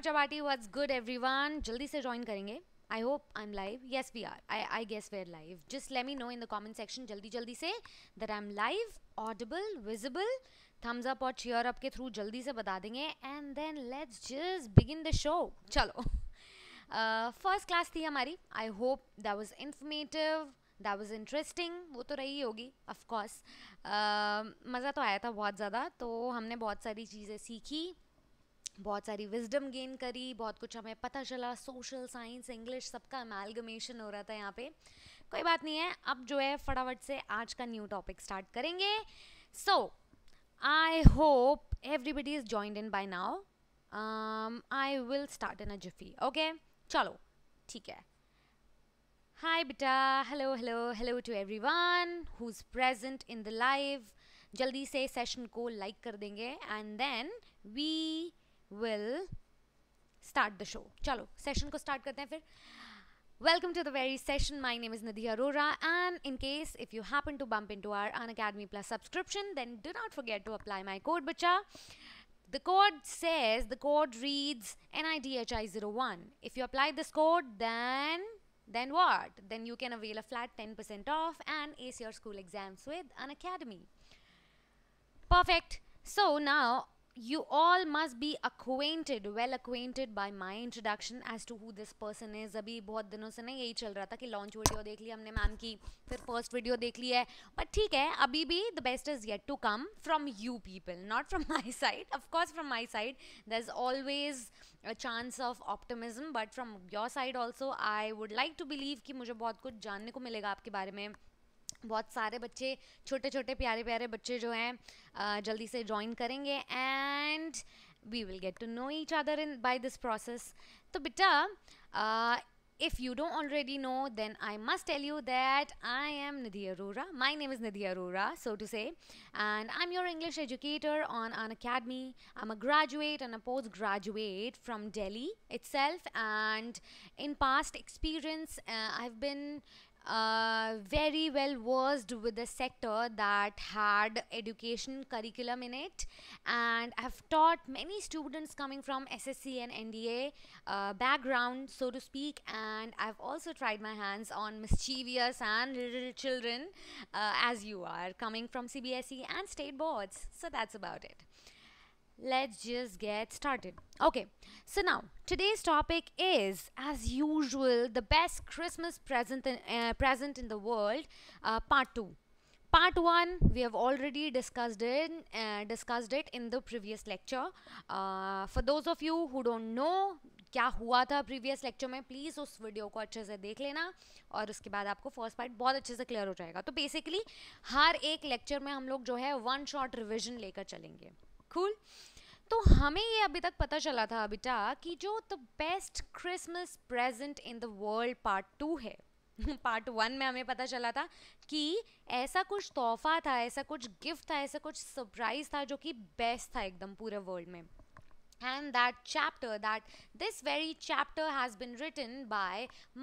Madhur what's good everyone जल्दी से join करेंगे I hope I am live yes we are I I guess where are live just let me know in the comment section जल्दी जल्दी से that I am live audible visible thumbs up और cheer up के through जल्दी से बता देंगे and then let's just begin the show चलो फर्स्ट uh, क्लास थी हमारी I hope that was informative that was interesting वो तो रही होगी ऑफकोर्स uh, मज़ा तो आया था बहुत ज़्यादा तो हमने बहुत सारी चीज़ें सीखी बहुत सारी विजडम गेन करी बहुत कुछ हमें पता चला सोशल साइंस इंग्लिश सबका अमेलगमेशन हो रहा था यहाँ पे कोई बात नहीं है अब जो है फटाफट से आज का न्यू टॉपिक स्टार्ट करेंगे so I hope everybody is joined in by now I will start in a jiffy okay चलो ठीक है बेटा hello hello hello to to who is present in the live जल्दी से सेशन को like कर देंगे and then we will start the show. Chalo, session ko start karte hain fir. Welcome to the very session. My name is Nidhi Arora, and in case if you happen to bump into our Academy Plus subscription, then do not forget to apply my code, bacha. The code says the code reads NIDHI01. If you apply this code, then then what? Then you can avail a flat 10% off and ace your school exams with an academy. Perfect. So now you all must be acquainted, well acquainted by my introduction as to who this person is. अभी बहुत दिनों से ना यही चल रहा था कि लॉन्च वीडियो देख ली हमने मैम की फिर फर्स्ट वीडियो देख ली है बट ठीक है अभी भी the best is yet to come from you people not from my side of course from my side there is always a chance of optimism but from your side also I would like to believe कि मुझे बहुत कुछ जानने को मिलेगा आपके बारे में बहुत सारे बच्चे छोटे छोटे प्यारे प्यारे बच्चे जो हैं जल्दी से ज्वाइन करेंगे and we will get to know each other in by this process तो बेटा if you don't already know then i must tell you that i am nidhi arora my name is nidhi arora so to say and i'm your english educator on an academy i'm a graduate and a postgraduate from delhi itself and in past experience uh, i've been Uh, very well versed with the sector that had education curriculum in it and I have taught many students coming from SSC and NDA uh, background so to speak and I've also tried my hands on mischievous and little children uh, as you are coming from CBSE and state boards so that's about it. let's just get started okay so now today's topic is as usual the best christmas present in, uh, present in the world uh, part 2 part 1 we have already discussed it uh, discussed it in the previous lecture uh, for those of you who don't know क्या हुआ था previous lecture में please उस video को अच्छे से देख लेना और उसके बाद आपको फर्स्ट पार्ट बहुत अच्छे से क्लियर हो जाएगा तो बेसिकली हर एक लेक्चर में हम लोग जो है वन शॉट रिविजन लेकर चलेंगे कूल तो हमें ये अभी तक पता चला था बेटा कि जो the best Christmas present in the world part two है पार्ट वन में हमें पता चला था कि ऐसा कुछ तोहफा था ऐसा कुछ गिफ्ट था ऐसा कुछ सरप्राइज था जो कि बेस्ट था एकदम पूरे वर्ल्ड में and that chapter that this very chapter has been written by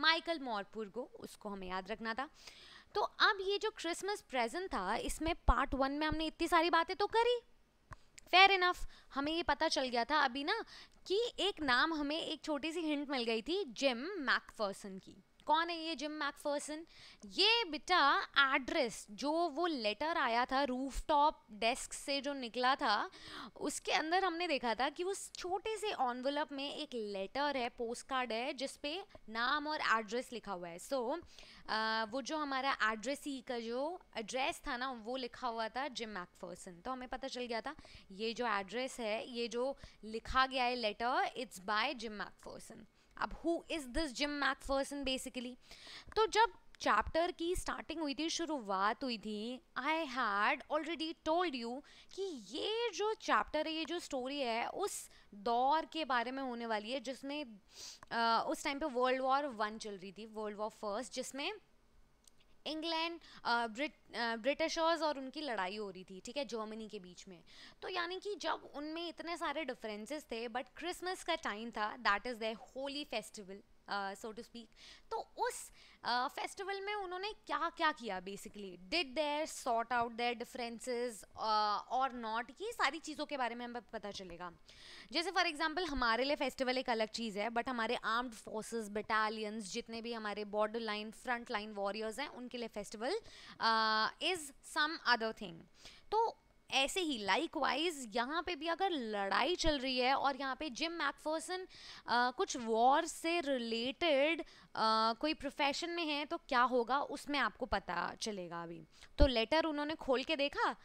Michael Morpurgo उसको हमें याद रखना था तो अब ये जो क्रिसमस प्रेजेंट था इसमें पार्ट वन में हमने इतनी सारी बातें तो करी फेयर इनफ हमें ये पता चल गया था अभी ना कि एक नाम हमें एक छोटी सी हिंट मिल गई थी जिम मैकफर्सन की कौन है ये जिम मैकफर्सन ये बेटा एड्रेस जो वो लेटर आया था रूफ टॉप डेस्क से जो निकला था उसके अंदर हमने देखा था कि उस छोटे से ऑनवलप में एक लेटर है पोस्ट कार्ड है जिसपे नाम और एड्रेस लिखा हुआ है सो so, वो जो हमारा एड्रेस ही का जो एड्रेस था ना वो लिखा हुआ था जिम मैकफर्सन तो हमें पता चल गया था ये जो एड्रेस है ये जो लिखा गया है letter it's by Jim McPherson अब who is this Jim McPherson basically तो जब चैप्टर की स्टार्टिंग हुई थी शुरुआत हुई थी I had already told you कि ये जो चैप्टर है ये जो स्टोरी है उस दौर के बारे में होने वाली है जिसमें आ, उस टाइम पे वर्ल्ड वॉर वन चल रही थी वर्ल्ड वॉर फर्स्ट जिसमें इंग्लैंड ब्रिटिशर्स और उनकी लड़ाई हो रही थी ठीक है जर्मनी के बीच में तो यानी कि जब उनमें इतने सारे डिफरेंसेस थे बट क्रिसमस का टाइम था that is the holy festival so to speak तो उस फेस्टिवल uh, में उन्होंने क्या क्या किया basically did their sort out their differences और नॉट ये सारी चीज़ों के बारे में हमें पता चलेगा जैसे फॉर एग्जांपल हमारे लिए फेस्टिवल एक अलग चीज़ है बट हमारे आर्म्ड फोर्सेस बटालियंस जितने भी हमारे border line front line warriors हैं उनके लिए festival is some other thing तो ऐसे ही लाइक वाइज यहाँ पे भी अगर लड़ाई चल रही है और यहाँ पे जिम मैकफर्सन कुछ वॉर से रिलेटेड कोई प्रोफेशन में है तो क्या होगा उसमें आपको पता चलेगा अभी तो लेटर उन्होंने खोल के देखा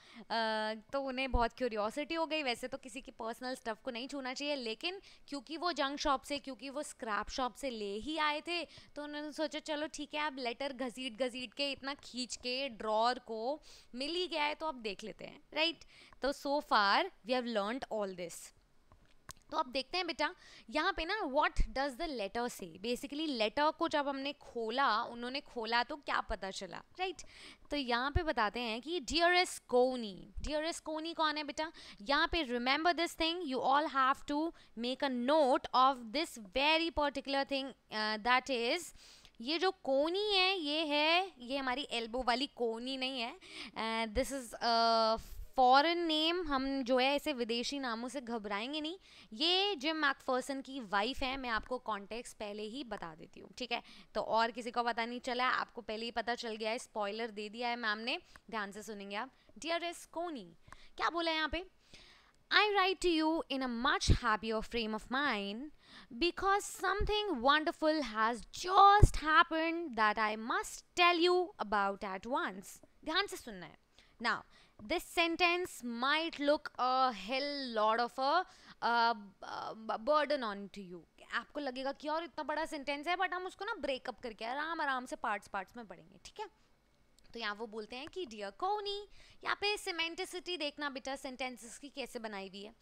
तो उन्हें बहुत क्यूरियोसिटी हो गई वैसे तो किसी की पर्सनल स्टफ़ को नहीं छूना चाहिए लेकिन क्योंकि वो जंग शॉप से क्योंकि वो स्क्रैप शॉप से ले ही आए थे तो उन्होंने सोचा चलो ठीक है आप लेटर घसीट घसीट के इतना खींच के ड्रॉर को मिल ही गया है तो आप देख लेते हैं राइट तो so far we have learned all this तो अब देखते हैं बेटा यहाँ पे ना व्हाट डज द लेटर से बेसिकली लेटर को जब हमने खोला उन्होंने खोला तो क्या पता चला राइट right? तो यहाँ पे बताते हैं कि एस कोनी एस कोनी कौन है बेटा यहाँ पे remember this thing you all have to make a note of this very particular thing that is ये जो कोनी है ये है ये हमारी एल्बो वाली कोनी नहीं है दिस इज़ फॉरेन नेम हम जो है ऐसे विदेशी नामों से घबराएंगे नहीं ये जिम मैकफर्सन की वाइफ है मैं आपको कॉन्टेक्स्ट पहले ही बता देती हूँ ठीक है तो और किसी को पता नहीं चला आपको पहले ही पता चल गया है स्पॉयलर दे दिया है मैम ने ध्यान से सुनेंगे आप डियर एस कोनी क्या बोला है यहाँ पे I write to you in a much happier frame of mind because something wonderful has just happen that I must tell you about at once ध्यान से सुनना है Now, this sentence might look a hell lot of a uh, burden on to you आपको लगेगा कि और इतना बड़ा सेंटेंस है बट हम उसको ना ब्रेकअप करके आराम आराम से पार्ट्स पार्ट्स में पढ़ेंगे ठीक है तो यहाँ वो बोलते हैं कि डियर कोनी यहाँ पे सीमेंटिसिटी देखना बेटा सेंटेंसेस की कैसे बनाई हुई है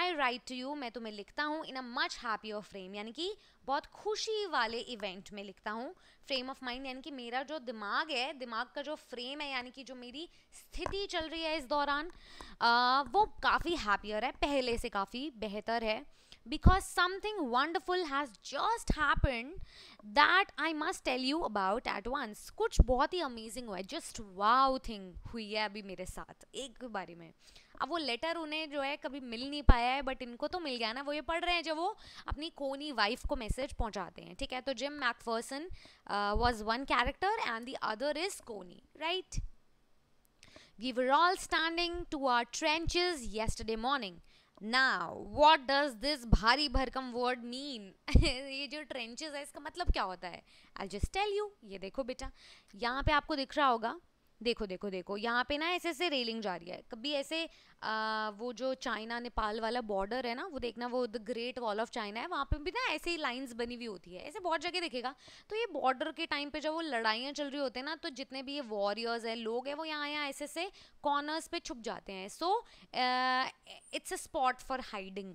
आई राइट टू यू मैं तुम्हें लिखता हूँ in a much happy of frame यानी कि बहुत खुशी वाले इवेंट में लिखता हूँ फ्रेम ऑफ माइंड यानी कि मेरा जो दिमाग है दिमाग का जो फ्रेम है यानी कि जो मेरी स्थिति चल रही है इस दौरान आ, वो काफ़ी हैप्पियर है पहले से काफ़ी बेहतर है because something wonderful has just happened that I must tell you about at once. कुछ बहुत ही amazing हुआ है just wow thing हुई है अभी मेरे साथ एक बारी में अब वो लेटर उन्हें जो है कभी मिल नहीं पाया है बट इनको तो मिल गया ना वो ये पढ़ रहे हैं जब वो अपनी कोनी वाइफ को मैसेज पहुंचाते हैं ठीक है तो Jim McPherson was one character and the other is Connie right We were all standing to our trenches yesterday morning. Now what does this भारी भरकम वर्ड मीन ये जो ट्रेंचेज है इसका मतलब क्या होता है आई जस्ट टेल यू ये देखो बेटा यहाँ पे आपको दिख रहा होगा देखो देखो देखो यहाँ पे ना ऐसे ऐसे रेलिंग जा रही है कभी ऐसे आ, वो जो चाइना नेपाल वाला बॉर्डर है ना वो देखना वो the Great Wall of China है वहाँ पे भी ना ऐसे ही लाइंस बनी हुई होती है ऐसे बहुत जगह देखेगा तो ये बॉर्डर के टाइम पे जब वो लड़ाइयाँ चल रही होते हैं ना तो जितने भी ये वॉरियर्स हैं लोग हैं वो यहाँ यहाँ ऐसे ऐसे कॉर्नर्स पर छुप जाते हैं so it's a spot for hiding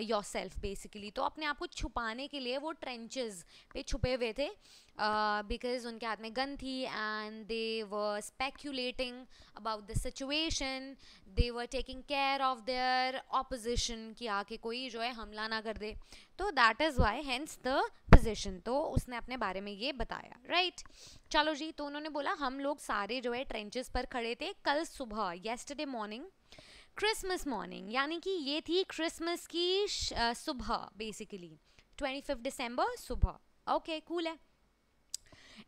yourself basically तो अपने आप को छुपाने के लिए वो ट्रेंचेज पे छुपे हुए थे बिकॉज uh, उनके हाथ में गन थी and they were speculating about the situation they were taking care of their opposition कि आके कोई जो है हमला ना कर दे तो that is why hence the position तो उसने अपने बारे में ये बताया राइट right? चलो जी तो उन्होंने बोला हम लोग सारे जो है ट्रेंचेस पर खड़े थे कल सुबह येस्टरडे मॉर्निंग क्रिसमस मॉर्निंग यानी कि ये थी क्रिसमस की सुबह बेसिकली ट्वेंटी फिफ्थ डिसम्बर सुबह ओके कूल है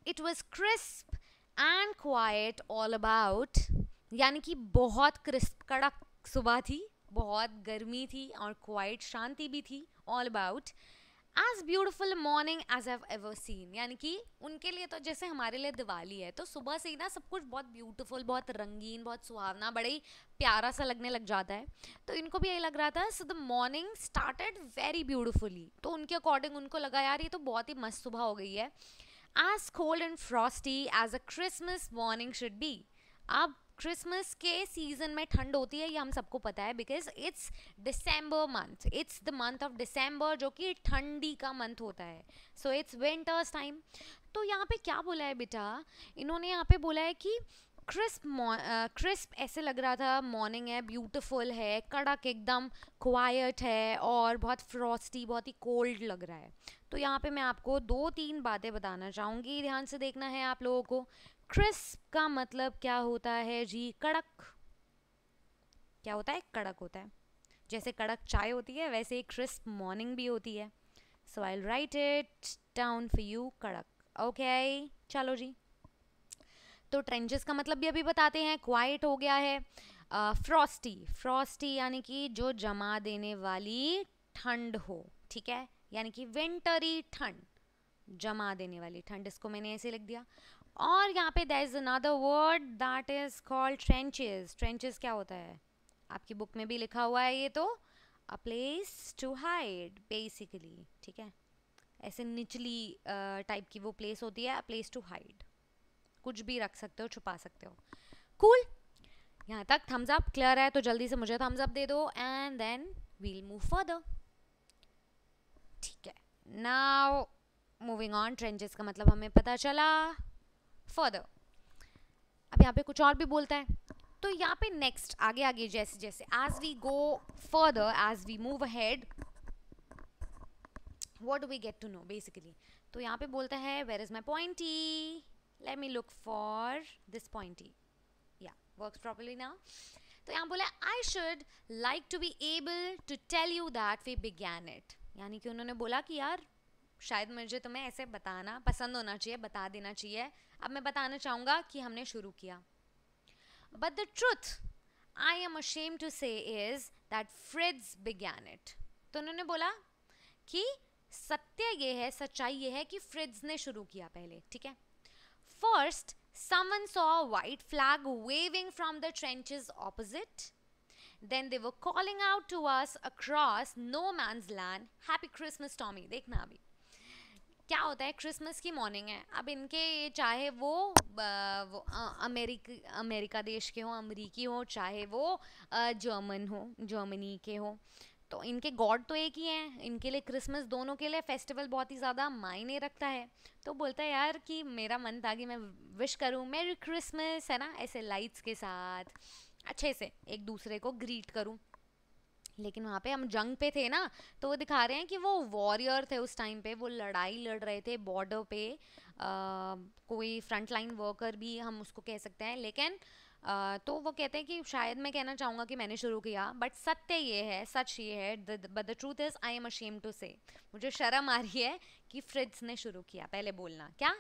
it was crisp and quite all about यानी कि बहुत क्रिस्प कड़क सुबह थी बहुत गर्मी थी और क्वाइट शांति भी थी all about as beautiful morning as एव एवर सीन यानी कि उनके लिए तो जैसे हमारे लिए दिवाली है तो सुबह से ही ना सब कुछ बहुत ब्यूटिफुल बहुत रंगीन बहुत सुहावना बड़े ही प्यारा सा लगने लग जाता है तो इनको भी यही लग रहा था so the morning started very beautifully तो उनके अकॉर्डिंग उनको लगा यार ये तो बहुत ही मस्त सुबह हो गई है as cold and frosty as a Christmas morning should be अब क्रिसमस के सीज़न में ठंड होती है ये हम सबको पता है because it's December month it's the month of December जो कि ठंडी का मंथ होता है सो इट्स विंटर्स टाइम तो यहाँ पे क्या बोला है बेटा इन्होंने यहाँ पे बोला है कि क्रिस्प क्रिस्प uh, ऐसे लग रहा था मॉर्निंग है ब्यूटीफुल है कड़क एकदम क्वाइट है और बहुत फ्रॉस्टी बहुत ही कोल्ड लग रहा है तो यहाँ पे मैं आपको दो तीन बातें बताना चाहूँगी ध्यान से देखना है आप लोगों को क्रिस्प का मतलब क्या होता है जी कड़क क्या होता है कड़क होता है जैसे कड़क चाय होती है वैसे क्रिस्प मॉर्निंग भी होती है so I write it down for you कड़क ओके चलो जी तो ट्रेंजेस का मतलब भी अभी बताते हैं क्वाइट हो गया है फ्रॉस्टी फ्रॉस्टी यानी कि जो जमा देने वाली ठंड हो ठीक है यानी कि विंटरी ठंड जमा देने वाली ठंड इसको मैंने ऐसे लिख दिया और यहाँ पे that is another word that is called trenches trenches क्या होता है आपकी बुक में भी लिखा हुआ है ये तो a place to hide basically ठीक है ऐसे निचली टाइप uh, की वो प्लेस होती है अ प्लेस टू हाइड कुछ भी रख सकते हो छुपा सकते हो कूल cool? यहाँ तक थम्स अप क्लियर है तो जल्दी से मुझे थम्स अप दे दो and then we'll move further ठीक है नाउ मूविंग ऑन ट्रेंजेस का मतलब हमें पता चला फर्दर अब यहाँ पे कुछ और भी बोलता है तो यहाँ पे नेक्स्ट आगे आगे जैसे जैसे as we go further as we move head what do we get to know basically तो यहाँ पे बोलता है where is my pointy me look for this point he या वर्क प्रॉपरली ना तो यहाँ बोला I should like to be able to tell you that we began it यानी कि उन्होंने बोला कि यार शायद मुझे तुम्हें ऐसे बताना पसंद होना चाहिए बता देना चाहिए अब मैं बताना चाहूँगा कि हमने शुरू किया but the truth I am ashamed to say is that Fritz began it तो उन्होंने बोला कि सत्य ये है सच्चाई ये है कि फ्रिड्स ने शुरू किया पहले ठीक है First, someone saw a white flag waving from the trenches opposite. Then they were calling out to us across no man's land, Happy Christmas, Tommy. देखना अभी क्या होता है क्रिसमस की मॉर्निंग है अब इनके चाहे वो, वो अमेरिक अमेरिका देश के हो अमरीकी हो चाहे वो जर्मन हो जर्मनी के हो तो इनके गॉड तो एक ही हैं इनके लिए क्रिसमस दोनों के लिए फेस्टिवल बहुत ही ज़्यादा मायने रखता है तो बोलता है यार कि मेरा मन था कि मैं विश करूँ मेरी क्रिसमस है ना ऐसे लाइट्स के साथ अच्छे से एक दूसरे को ग्रीट करूँ लेकिन वहाँ पे हम जंग पे थे ना तो वो दिखा रहे हैं कि वो वॉरियर थे उस टाइम पे वो लड़ाई लड़ रहे थे बॉर्डर पे आ, कोई फ्रंट लाइन वर्कर भी हम उसको कह सकते हैं लेकिन तो वो कहते हैं कि शायद मैं कहना चाहूँगा कि मैंने शुरू किया बट सत्य ये है सच ये है but the truth is I am ashamed to say मुझे शर्म आ रही है कि फ्रिड्स ने शुरू किया पहले बोलना क्या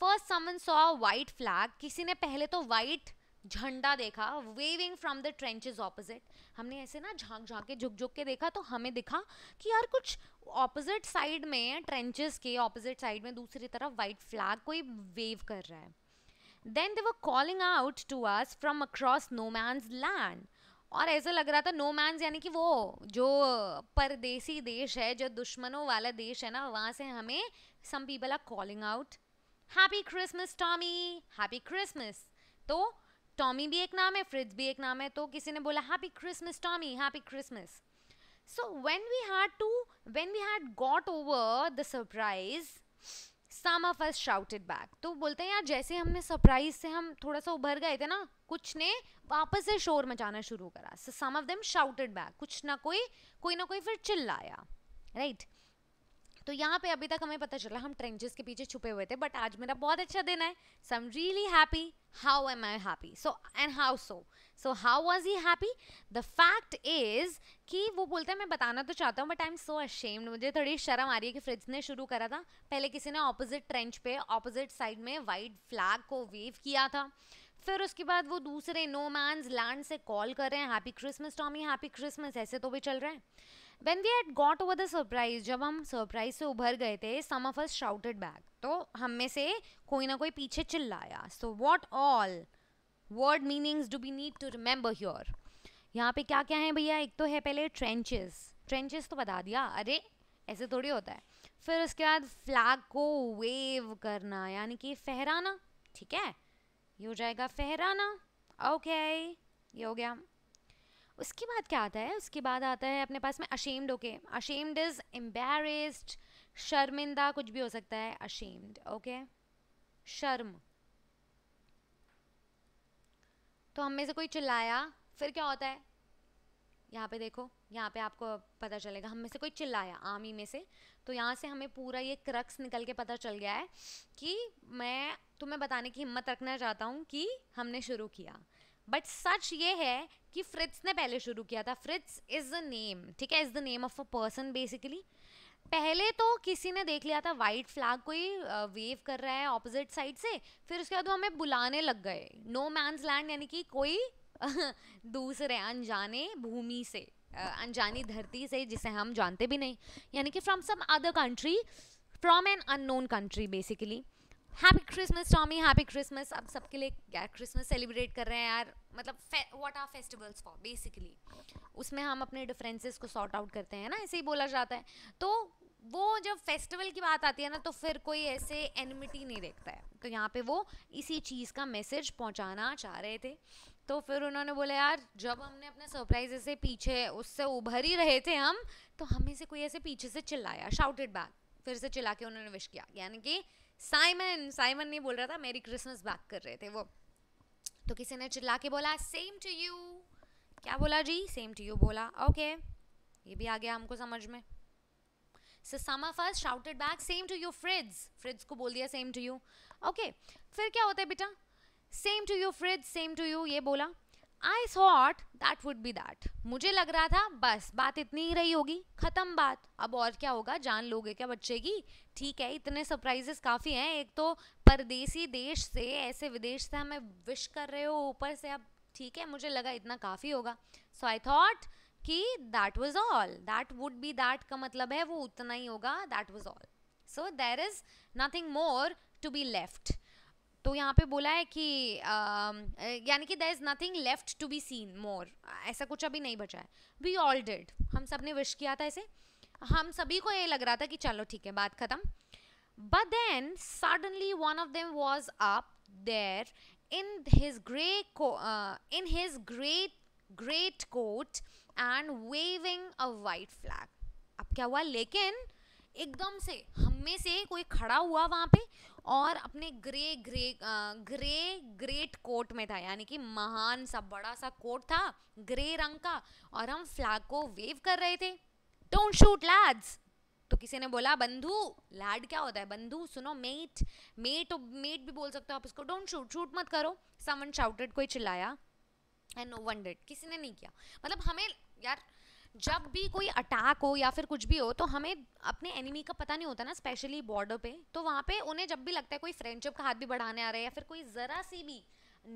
first someone saw white flag किसी ने पहले तो वाइट झंडा देखा waving from the trenches opposite हमने ऐसे ना झांक झांक के झुक झुक के देखा तो हमें दिखा कि यार कुछ ऑपोजिट साइड में ट्रेंचेस के ऑपोजिट साइड में दूसरी तरफ वाइट फ्लैग कोई वेव कर रहा है then they were calling out to us from across no man's land और ऐसा लग रहा था नो मैंस यानी कि वो जो परदेसी देश है जो दुश्मनों वाला देश है ना वहाँ से हमें some people are calling out happy Christmas Tommy happy Christmas तो टॉमी भी एक नाम है फ्रिज भी एक नाम है तो किसी ने बोला happy Christmas Tommy happy Christmas so when we had to when we had got over the surprise some of us shouted back तो बोलते हैं यार जैसे हमने सरप्राइज से हम थोड़ा सा उभर गए थे ना कुछ ने वापस से शोर मचाना शुरू करा some of them shouted back कुछ ना कोई कोई ना कोई फिर चिल्लाया राइट right? तो यहाँ पे अभी तक हमें पता चला हम ट्रेंचेस के पीछे छुपे हुए थे बट आज मेरा बहुत अच्छा दिन है so am really happy how am I happy so and how so so how was he happy the fact is कि वो बोलते हैं मैं बताना तो चाहता हूँ but I am so ashamed मुझे थोड़ी शर्म आ रही है कि फ्रिज ने शुरू करा था पहले किसी ने ऑपोजिट ट्रेंच पे ऑपोजिट साइड में वाइट फ्लैग को वेव किया था फिर उसके बाद वो दूसरे नो मैंस लैंड से कॉल कर रहे हैं happy Christmas Tommy happy Christmas ऐसे तो भी चल रहे हैं when we had got over the surprise जब हम सरप्राइज से उभर गए थे some of us shouted back तो हम में से कोई ना कोई पीछे चिल्लाया so what all word meanings do be need to remember here यहाँ पे क्या क्या है भैया एक तो है पहले ट्रेंचेस ट्रेंचेस तो बता दिया अरे ऐसे थोड़ी होता है फिर उसके बाद फ्लैग को वेव करना यानी कि फहराना ठीक है ये हो जाएगा फहराना ओके okay, ये हो गया उसके बाद क्या आता है उसके बाद आता है अपने पास में ashamed okay ashamed is embarrassed शर्मिंदा कुछ भी हो सकता है अशेम्ड ओके शर्म तो हम में से कोई चिल्लाया फिर क्या होता है यहाँ पे देखो यहाँ पे आपको पता चलेगा हम में से कोई चिल्लाया आमी में से तो यहाँ से हमें पूरा ये क्रक्स निकल के पता चल गया है कि मैं तुम्हें बताने की हिम्मत रखना चाहता हूँ कि हमने शुरू किया बट सच ये है कि फ्रिट्स ने पहले शुरू किया था फ्रिट्स इज़ द नेम ठीक है is the name of a person basically पहले तो किसी ने देख लिया था वाइट फ्लैग कोई वेव कर रहा है ऑपोजिट साइड से फिर उसके बाद वो हमें बुलाने लग गए नो मैंस लैंड यानी कि कोई दूसरे अनजाने भूमि से अनजानी धरती से जिसे हम जानते भी नहीं यानी कि from some other country from an unknown country basically happy Christmas Tommy happy Christmas अब सबके लिए यार क्रिसमस सेलिब्रेट कर रहे हैं यार मतलब what are festivals for basically उसमें हम अपने डिफरेंसेस को सॉर्ट आउट करते हैं ना ऐसे ही बोला जाता है तो वो जब फेस्टिवल की बात आती है ना तो फिर कोई ऐसे एनिमिटी नहीं देखता है तो यहाँ पे वो इसी चीज़ का मैसेज पहुँचाना चाह रहे थे तो फिर उन्होंने बोला यार जब हमने अपने सरप्राइज से पीछे उससे उभर ही रहे थे हम तो हमें से कोई ऐसे पीछे से चिल्लाया शाउटेड बैक फिर से चिल्ला के उन्होंने विश किया यानी कि साइमन साइमन नहीं बोल रहा था मेरी क्रिसमस बैक कर रहे थे वो तो किसी ने चिल्ला के बोला सेम टू यू क्या बोला जी सेम टू यू बोला ओके okay. ये भी आ गया हमको समझ में सामा first shouted back same to you Fritz Fritz को बोल दिया सेम टू यू ओके फिर क्या होता है बेटा same to you Fritz same to you ये बोला I thought that would be that मुझे लग रहा था बस बात इतनी ही रही होगी ख़त्म बात अब और क्या होगा जान लोगे क्या बच्चे की ठीक है इतने सरप्राइजेस काफ़ी हैं एक तो परदेसी देश से ऐसे विदेश से हमें विश कर रहे हो ऊपर से अब ठीक है मुझे लगा इतना काफ़ी होगा सो आई थॉट कि that was all that would be that का मतलब है वो उतना ही होगा that was all so there is nothing more to be left तो यहाँ पे बोला है कि यानी कि there is nothing left to be seen more ऐसा कुछ अभी नहीं बचा है वी ऑल डिड हम सब ने विश किया था ऐसे हम सभी को ये लग रहा था कि चलो ठीक है बात ख़त्म but then suddenly one of them was up there in his grey in his great great coat and waving a white flag अब क्या हुआ लेकिन एकदम से हम में से कोई खड़ा हुआ वहाँ पे और अपने grey grey grey great coat में था यानी कि महान सा बड़ा सा कोट था ग्रे रंग का और हम फ्लैग को वेव कर रहे थे डोंट शूट लैड्स तो किसी ने बोला बंधु लैड क्या होता है बंधु सुनो मेट मेट मेट भी बोल सकते हो आप इसको डोंट शूट शूट मत करो समन शाउटेड कोई चिल्लाया एंड नो वन डेड किसी ने नहीं किया मतलब हमें यार जब भी कोई अटैक हो या फिर कुछ भी हो तो हमें अपने एनिमी का पता नहीं होता ना स्पेशली बॉर्डर पे तो वहाँ पे उन्हें जब भी लगता है कोई फ्रेंडशिप का हाथ भी बढ़ाने आ रहा है या फिर कोई ज़रा सी भी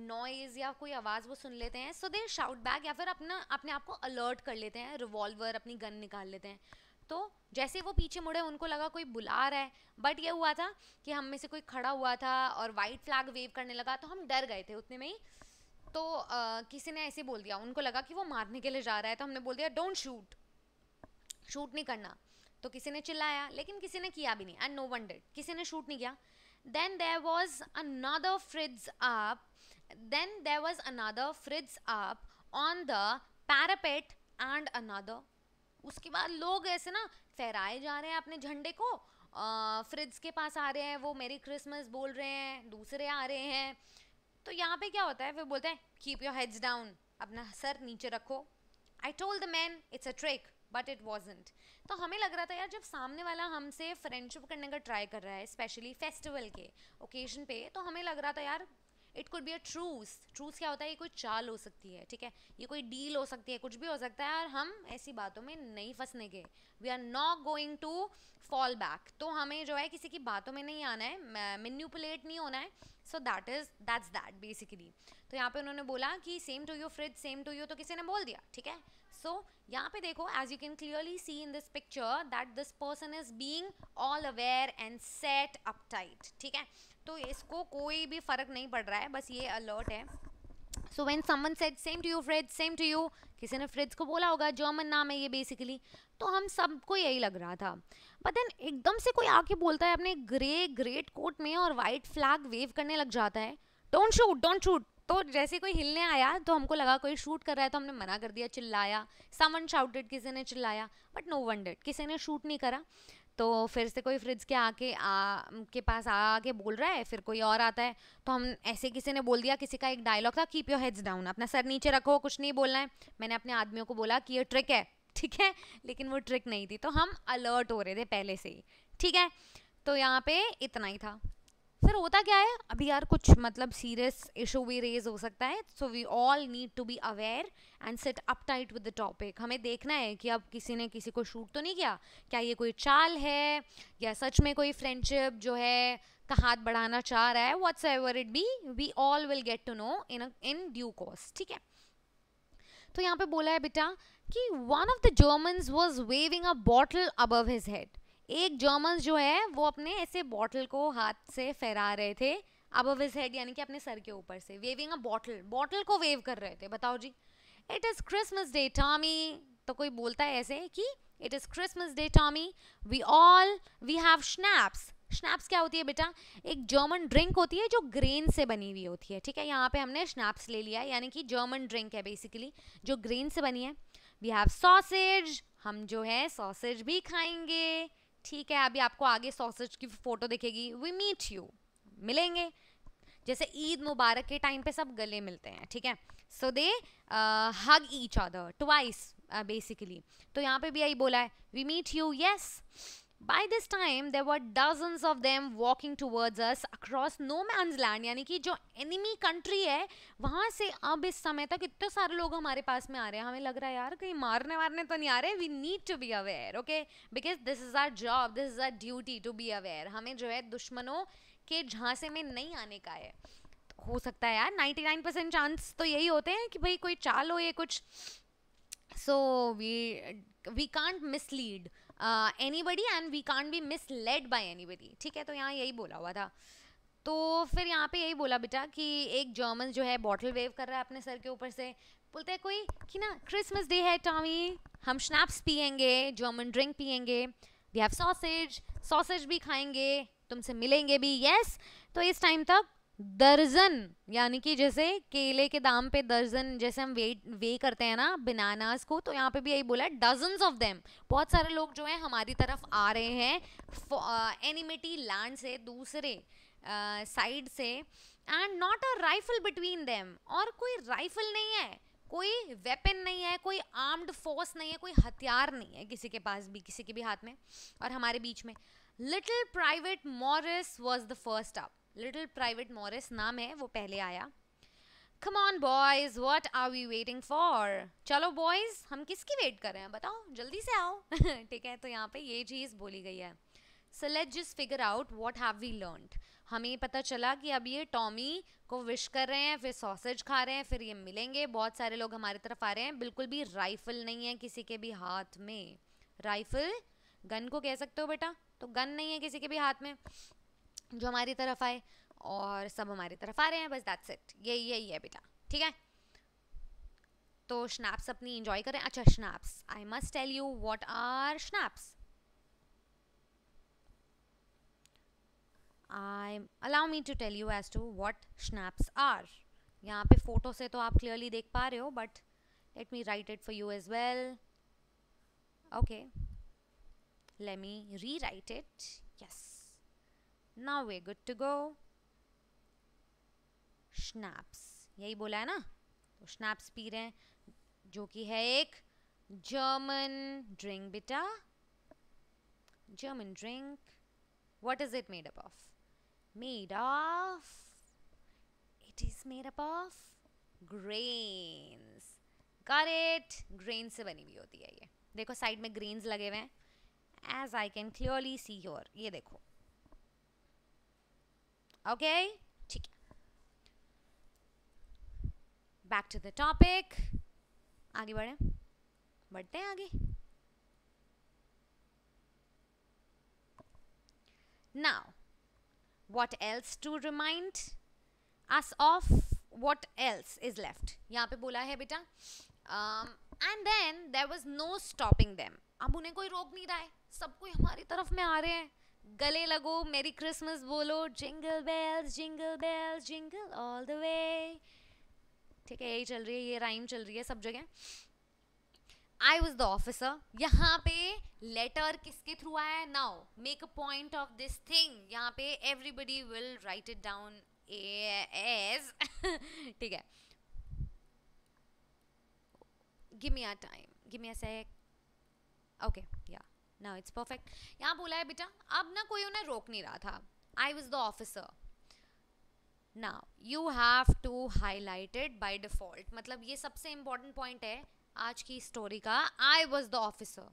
नॉइज़ या कोई आवाज़ वो सुन लेते हैं सो दे शाउट बैक या फिर अपना अपने आप को अलर्ट कर लेते हैं रिवॉल्वर अपनी गन निकाल लेते हैं तो जैसे वो पीछे मुड़े उनको लगा कोई बुला रहा है बट ये हुआ था कि हम में से कोई खड़ा हुआ था और वाइट फ्लैग वेव करने लगा तो हम डर गए थे उतने में ही तो आ, किसी ने ऐसे बोल दिया उनको लगा कि वो मारने के लिए जा रहा है तो हमने बोल दिया डोंट शूट शूट नहीं करना तो किसी ने चिल्लाया लेकिन किसी ने किया भी नहीं एंड नो वन किसी ने शूट नहीं किया then there was another Fritz up then there was another Fritz up on the parapet and another उसके बाद लोग ऐसे ना फहराए जा रहे हैं अपने झंडे को फ्रिज के पास आ रहे हैं वो मेरी क्रिसमस बोल रहे हैं दूसरे आ रहे हैं तो यहाँ पे क्या होता है वे बोलते हैं कीप योर हेड्स डाउन अपना सर नीचे रखो I told the man it's a trick but it wasn't तो हमें लग रहा था यार जब सामने वाला हमसे फ्रेंडशिप करने का ट्राई कर रहा है स्पेशली फेस्टिवल के ओकेजन पे तो हमें लग रहा था यार it could be a truce truce क्या होता है ये कोई चाल हो सकती है ठीक है ये कोई डील हो सकती है कुछ भी हो सकता है और हम ऐसी बातों में नहीं फंसने के we are not going to fall back तो हमें जो है किसी की बातों में नहीं आना है मेन्यूपुलेट नहीं होना है so that is that's that basically तो यहाँ पे उन्होंने बोला कि same to you Fritz same to you तो किसी ने बोल दिया ठीक है सो यहाँ पे देखो as you can clearly see in this picture that this person is being all aware and set up tight ठीक है तो इसको कोई भी फ़र्क नहीं पड़ रहा है बस ये अलर्ट है so when someone said same to you Fritz same to you किसी ने फ्रिज को बोला होगा जर्मन नाम है ये बेसिकली तो हम सबको यही लग रहा था बट देन एकदम से कोई आके बोलता है अपने ग्रे ग्रेट कोट में और वाइट फ्लैग वेव करने लग जाता है डोंट शूट डोंट शूट तो जैसे कोई हिलने आया तो हमको लगा कोई शूट कर रहा है तो हमने मना कर दिया चिल्लाया समन शाउटेड किसी ने चिल्लाया बट नो वन डेड किसी ने शूट नहीं करा तो फिर से कोई फ्रिज के आके आ के पास आके बोल रहा है फिर कोई और आता है तो हम ऐसे किसी ने बोल दिया किसी का एक डायलॉग था कीप योर हेड्स डाउन अपना सर नीचे रखो कुछ नहीं बोलना है मैंने अपने आदमियों को बोला कि ये ट्रिक है ठीक है लेकिन वो ट्रिक नहीं थी तो हम अलर्ट हो रहे थे पहले से ही ठीक है तो यहाँ पे इतना ही था सर होता क्या है अभी यार कुछ मतलब सीरियस इशू भी रेज हो सकता है so we all need to be aware and set up tight with the topic हमें देखना है कि अब किसी ने किसी को शूट तो नहीं किया क्या ये कोई चाल है या सच में कोई फ्रेंडशिप जो है का हाथ बढ़ाना चाह रहा है whatsoever it be we all will get to know in in due course ठीक है तो यहाँ पे बोला है बेटा कि one of the German was waving a bottle above his head एक जर्मन्स जो है वो अपने ऐसे बॉटल को हाथ से फहरा रहे थे अब विज हेड यानी कि अपने सर के ऊपर से वेविंग अ बॉटल बॉटल को वेव कर रहे थे बताओ जी it is Christmas day Tommy तो कोई बोलता है ऐसे कि it is Christmas day Tommy we all we have schnapps schnapps क्या होती है बेटा एक जर्मन ड्रिंक होती है जो ग्रेन से बनी हुई होती है ठीक है यहाँ पे हमने स्नैप्स ले लिया है यानी कि जर्मन ड्रिंक है बेसिकली जो ग्रेन से बनी है वी हैव सॉसेज हम जो है सॉसेज भी खाएंगे ठीक है अभी आपको आगे सॉसेज की फ़ोटो दिखेगी वी मीट यू मिलेंगे जैसे ईद मुबारक के टाइम पे सब गले मिलते हैं ठीक है so they hug each other twice basically तो यहाँ पे भी यही बोला है we meet you yes by this time there were dozens of them walking towards us across no man's land यानी कि जो एनिमी कंट्री है वहाँ से अब इस समय तक इतने सारे लोग हमारे पास में आ रहे हैं हमें लग रहा है यार कहीं मारने वारने तो नहीं आ रहे we need to be aware okay because this is our job this is our duty to be aware हमें जो है दुश्मनों के झांसे में नहीं आने का है हो सकता है यार नाइन्टी नाइन परसेंट चांस तो यही होते हैं कि भाई कोई चाल हो ये कुछ so we we can't mislead anybody and we can be misled by anybody ठीक है तो यहाँ यही बोला हुआ था तो फिर यहाँ पे यही बोला बेटा कि एक जर्मन जो है बॉटल वेव कर रहा है अपने सर के ऊपर से बोलते हैं कोई कि ना क्रिसमस डे है टॉमी हम स्नैप्स पियेंगे जर्मन ड्रिंक पियेंगे वी हैव सॉसेज सॉसेज भी खाएंगे तुमसे मिलेंगे भी यस yes? तो इस टाइम तक दर्जन यानी कि जैसे केले के दाम पे दर्जन जैसे हम वे वे करते हैं ना बिनानास को तो यहाँ पे भी यही बोला है डजन्स ऑफ देम बहुत सारे लोग जो हैं हमारी तरफ आ रहे हैं एनिमिटी लैंड से दूसरे साइड uh, से and not a rifle between them और कोई राइफल नहीं है कोई वेपन नहीं है कोई आर्म्ड फोर्स नहीं है कोई हथियार नहीं है किसी के पास भी किसी के भी हाथ में और हमारे बीच में little private Morris was the first up little private Morris नाम है वो पहले आया come on boys what are we waiting for चलो बॉयज हम किसकी वेट कर रहे हैं बताओ जल्दी से आओ ठीक है तो यहाँ पे ये चीज़ बोली गई है so let just figure out what have we learn हमें पता चला कि अब ये टॉमी को विश कर रहे हैं फिर सॉसेज खा रहे हैं फिर ये मिलेंगे बहुत सारे लोग हमारी तरफ आ रहे हैं बिल्कुल भी राइफल नहीं है किसी के भी हाथ में राइफल गन को कह सकते हो बेटा तो गन नहीं है किसी के भी हाथ में जो हमारी तरफ आए और सब हमारी तरफ आ रहे हैं बस दैट्स इट यही यही है बेटा ठीक है तो स्नैप्स अपनी इंजॉय करें अच्छा schnapps I must tell you what are schnapps I allow me to tell you as to what schnapps are यहाँ पे फोटो से तो आप क्लियरली देख पा रहे हो but let me write it for you as well okay let me rewrite it yes now we good to go schnapps यही बोला है ना तो स्नैप्स पी रहे हैं जो कि है एक जर्मन ड्रिंक बेटा German drink What is it made up of made of it is made up of grains करेट ग्रेन से बनी हुई होती है ये देखो साइड में ग्रेन्स लगे हुए हैं as I can clearly see your ये देखो ओके ठीक बैक टू द टॉपिक आगे बढ़े बढ़ते हैं आगे now what else to remind us of what else is left यहाँ पे बोला है बेटा and then there was no stopping them अब उन्हें कोई रोक नहीं रहा है सब कोई हमारी तरफ में आ रहे हैं गले लगो मेरी क्रिसमस बोलो jingle bells jingle bells jingle all the way ठीक है यही चल रही है ये राइम चल रही है सब जगह आई वॉज द ऑफिसर यहाँ पे लेटर किसके थ्रू आया है now make a point of this thing यहाँ पे everybody will write it down as ठीक है give me a time give me a sec okay now it's perfect यहाँ बोला है बेटा अब ना कोई उन्हें रोक नहीं रहा था I was the officer now you have to highlighted by default मतलब ये सबसे इम्पॉर्टेंट पॉइंट है आज की स्टोरी का I was the officer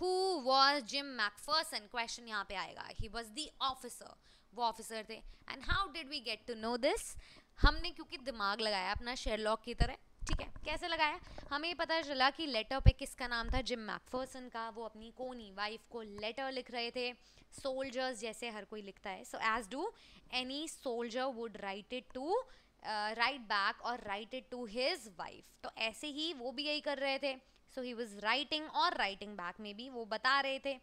who was Jim McPherson question यहाँ पे आएगा ही वॉज द ऑफिसर वो ऑफिसर थे and how did we get to know this हमने क्योंकि दिमाग लगाया अपना शेयरलॉक की तरह ठीक है कैसे लगाया हमें पता चला कि लेटर पे किसका नाम था जिम मैकफर्सन का वो अपनी कोनी वाइफ को लेटर लिख रहे थे सोल्जर्स जैसे हर कोई लिखता है so as do any soldier would write it to write back और write it to his wife तो ऐसे ही वो भी यही कर रहे थे सो ही वॉज राइटिंग और राइटिंग बैक में भी वो बता रहे थे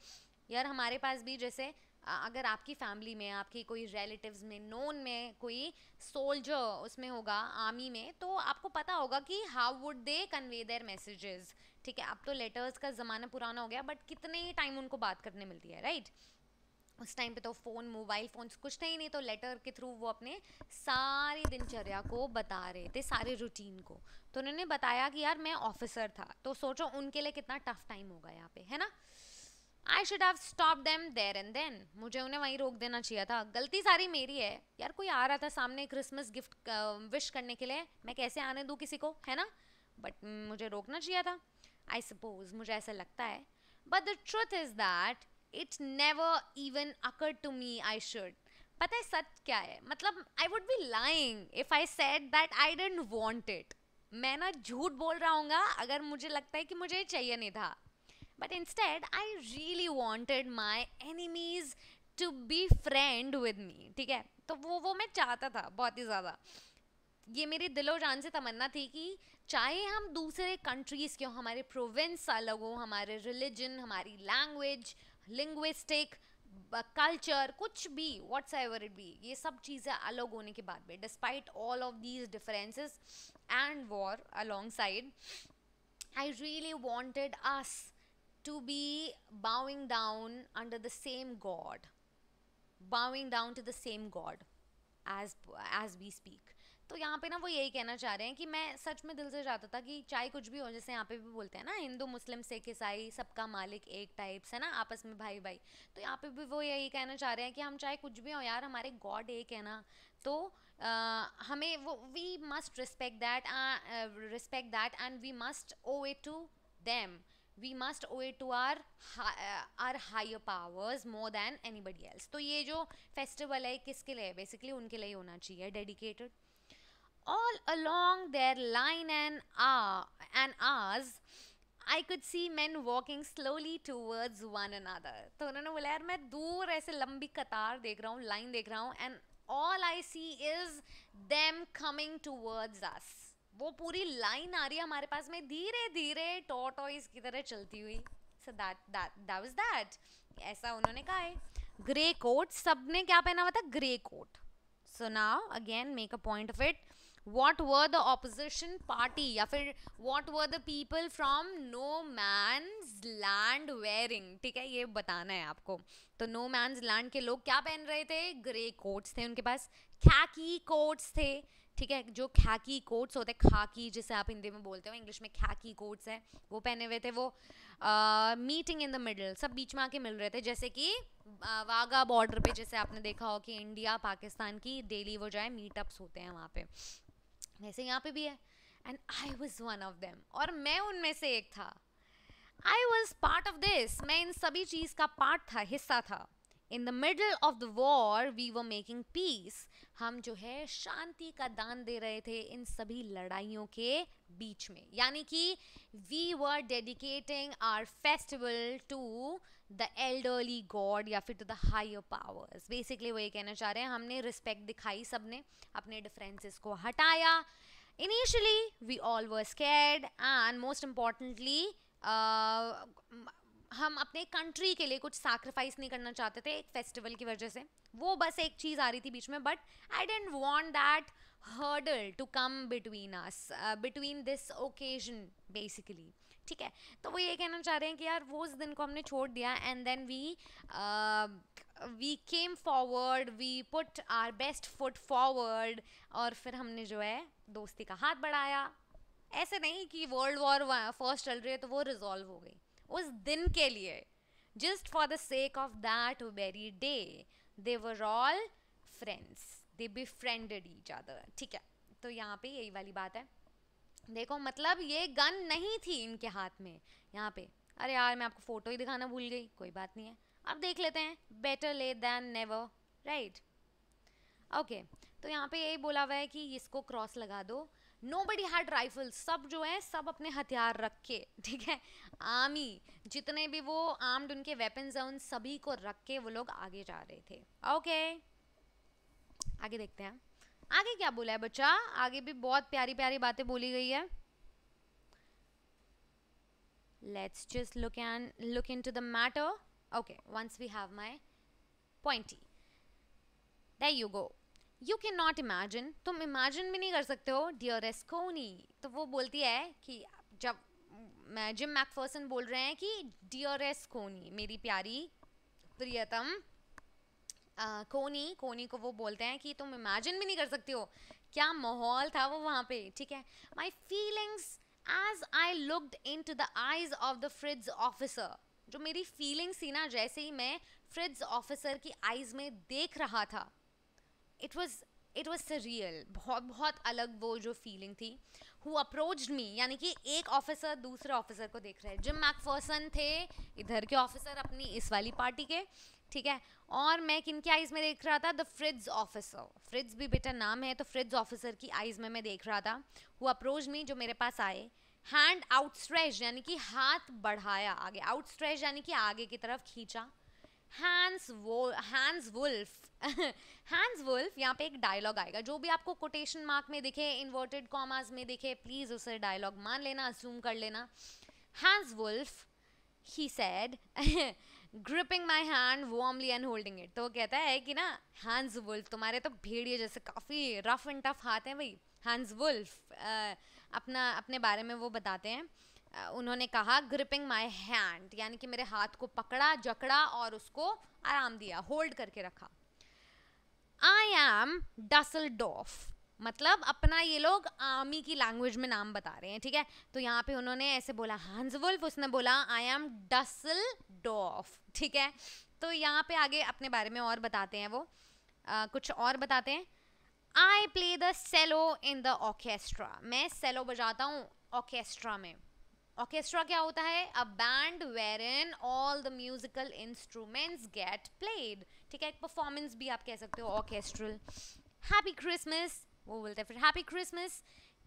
यार हमारे पास भी जैसे अगर आपकी फैमिली में आपकी कोई रिलेटिव्स में नोन में कोई सोल्जर उसमें होगा आर्मी में तो आपको पता होगा कि how would they convey their messages ठीक है अब तो लेटर्स का ज़माना पुराना हो गया बट कितने ही टाइम उनको बात करने मिलती है राइट उस टाइम पे तो फ़ोन मोबाइल फोन कुछ था ही नहीं तो लेटर के थ्रू वो अपने सारी दिनचर्या को बता रहे थे सारे रूटीन को तो उन्होंने बताया कि यार मैं ऑफिसर था तो सोचो उनके लिए कितना टफ टाइम होगा यहाँ पे है ना I should have stop them there and then मुझे उन्हें वहीं रोक देना चाहिए था गलती सारी मेरी है यार कोई आ रहा था सामने क्रिसमस गिफ्ट विश करने के लिए मैं कैसे आने दूँ किसी को है ना बट मुझे रोकना चाहिए था आई सपोज मुझे ऐसा लगता है but the truth is that it never even occur to me I should पता है सच क्या है मतलब I would be lying if I said that I didn't want it मैं ना झूठ बोल रहा हूँ अगर मुझे लगता है कि मुझे चाहिए नहीं था But instead, I really wanted my enemies to be friend with me. ठीक है तो वो वो मैं चाहता था बहुत ही ज़्यादा ये मेरी दिलो जान से तमन्ना थी कि चाहे हम दूसरे कंट्रीज़ के हों हमारे प्रोविंस अलग हों हमारे रिलीजन हमारी लैंग्वेज लिंग्विस्टिक कल्चर कुछ भी वट्स एवर इट बी ये सब चीज़ें अलग होने के बाद भी despite all of these differences and war alongside I really wanted us to be bowing down under the same God, bowing down to the same God as as we speak. तो यहाँ पे ना वो यही कहना चाह रहे हैं कि मैं सच में दिल से चाहता था कि चाहे कुछ भी हो जैसे यहाँ पे भी बोलते हैं ना हिंदू मुस्लिम सिख ईसाई सबका मालिक एक टाइप्स है ना आपस में भाई भाई तो यहाँ पे भी वो यही कहना चाह रहे हैं कि हम चाहे कुछ भी हो यार हमारे गॉड एक है ना तो आ, हमें वो we must respect that respect that and we must owe it to them we must owe it to our our higher powers more any anybody else तो ये जो फेस्टिवल है किसके लिए बेसिकली उनके लिए होना चाहिए dedicated all along their line and and आज ours I could see men walking slowly towards one another. तो उन्होंने बोला यार मैं दूर ऐसे लंबी कतार देख रहा हूँ लाइन देख रहा हूँ and all I see is them coming towards us वो पूरी लाइन आ रही है हमारे पास में धीरे धीरे टॉटॉइस की तरह चलती हुई so that that was that ऐसा उन्होंने कहा है ग्रे कोट सब ने क्या पहना हुआ था grey coat so now again make a point of it what were the opposition party या फिर what were the people from no man's land wearing ठीक है ये बताना है आपको तो नो मैंस लैंड के लोग क्या पहन रहे थे ग्रे कोट्स थे उनके पास खैकी कोट्स थे ठीक है जो खाकी कोट्स होते हैं खाकी जिसे आप हिंदी में बोलते हो इंग्लिश में खाकी कोट्स है वो पहने हुए थे वो मीटिंग इन द मिडल सब बीच में आके मिल रहे थे जैसे कि वाघा वागा बॉर्डर पे जैसे आपने देखा हो कि इंडिया पाकिस्तान की डेली वो जो है मीटअप्स होते हैं वहाँ पे वैसे यहाँ पे भी है and I was one of them और मैं उनमें से एक था I was part of this मैं इन सभी चीज़ का पार्ट था हिस्सा था in the middle of the war we were making peace हम जो है शांति का दान दे रहे थे इन सभी लड़ाइयों के बीच में यानी कि we were dedicating our festival to the elderly god या फिर to the higher powers basically वो ये कहना चाह रहे हैं हमने रिस्पेक्ट दिखाई सबने अपने डिफरेंसेस को हटाया initially we all were scared and most importantly हम अपने कंट्री के लिए कुछ सैक्रिफाइस नहीं करना चाहते थे एक फेस्टिवल की वजह से वो बस एक चीज़ आ रही थी बीच में but I didn't want that hurdle to come between us between this occasion basically ठीक है तो वो ये कहना चाह रहे हैं कि यार वो उस दिन को हमने छोड़ दिया and then we we came forward we put our best foot forward और फिर हमने जो है दोस्ती का हाथ बढ़ाया ऐसे नहीं कि वर्ल्ड वॉर फर्स्ट चल रही है तो वो रिजॉल्व हो गई उस दिन के लिए just for the sake of that very day they were all friends they befriended each other ठीक है तो यहाँ पे यही वाली बात है देखो मतलब ये गन नहीं थी इनके हाथ में यहाँ पे अरे यार मैं आपको फ़ोटो ही दिखाना भूल गई कोई बात नहीं है अब देख लेते हैं better late than never right okay तो यहाँ पे यही बोला हुआ है कि इसको क्रॉस लगा दो नो बडी हैड राइफल सब जो है सब अपने हथियार रख के ठीक है आर्मी जितने भी वो आर्म्ड उनके वेपन्स हैं उन सभी को रख के वो लोग आगे जा रहे थे ओके okay. आगे देखते हैं आगे क्या बोला है बच्चा आगे भी बहुत प्यारी प्यारी बातें बोली गई है let's just look an look into the matter okay once we have my pointy to go you can not imagine तुम इमेजिन भी नहीं कर सकते हो डियर एस्कोनी तो वो बोलती है कि जब मैं जिम मैकफर्सन बोल रहे हैं कि डियर एस कोनी मेरी प्यारी प्रियतम कोनी कोनी कोनी को वो बोलते हैं कि तुम इमेजिन भी नहीं कर सकते हो क्या माहौल था वो वहाँ पे ठीक है my feelings as I looked into the eyes of the Fritz officer जो मेरी फीलिंग्स थी ना जैसे ही मैं फ्रिज ऑफिसर की आइज में देख रहा था it was it was real बहुत बहुत अलग वो जो फीलिंग थी हु अप्रोच मी यानी कि एक ऑफिसर दूसरे ऑफिसर को देख रहे हैं जिम मैकफर्सन थे इधर के ऑफिसर अपनी इस वाली पार्टी के ठीक है और मैं किन की आइज़ में देख रहा था द फ्रिज ऑफिसर फ्रिज भी बेटा नाम है तो फ्रिज ऑफिसर की आइज़ में मैं देख रहा था हु अप्रोच मी जो मेरे पास आए हैंड आउटस्ट्रेच यानी कि हाथ बढ़ाया आगे आउटस्ट्रेच यानी कि आगे की तरफ खींचा हैंड्स वो हैंड्स वुल्फ हैंड्स वुल्फ यहाँ पे एक डायलॉग आएगा जो भी आपको कोटेशन मार्क में दिखे इन्वर्टेड कॉमर्स में दिखे प्लीज़ उसे डायलॉग मान लेना अज्यूम कर लेना Hans Wolf he said gripping my hand warmly and holding it तो कहता है कि ना हैंड्स वुल्फ तुम्हारे तो भेड़िए जैसे काफ़ी रफ एंड टफ हाथ हैं भाई हैंड्स वुल्फ अपना अपने बारे में वो बताते हैं uh, उन्होंने कहा ग्रिपिंग माई हैंड यानी कि मेरे हाथ को पकड़ा जकड़ा और उसको आराम दिया होल्ड करके रखा आई एम डसलडॉफ मतलब अपना ये लोग आर्मी की लैंग्वेज में नाम बता रहे हैं ठीक है तो यहाँ पे उन्होंने ऐसे बोला वुल्फ उसने बोला आई एम डसल डॉफ ठीक है तो यहाँ पे आगे अपने बारे में और बताते हैं वो आ, कुछ और बताते हैं I play the cello in the orchestra मैं सेलो बजाता हूँ ऑर्केस्ट्रा में ऑर्केस्ट्रा क्या होता है a band where in all the musical instruments get played ठीक है एक परफॉर्मेंस भी आप कह सकते हो ऑर्केस्ट्रल हैप्पी क्रिसमस वो बोलते हैं फिर happy Christmas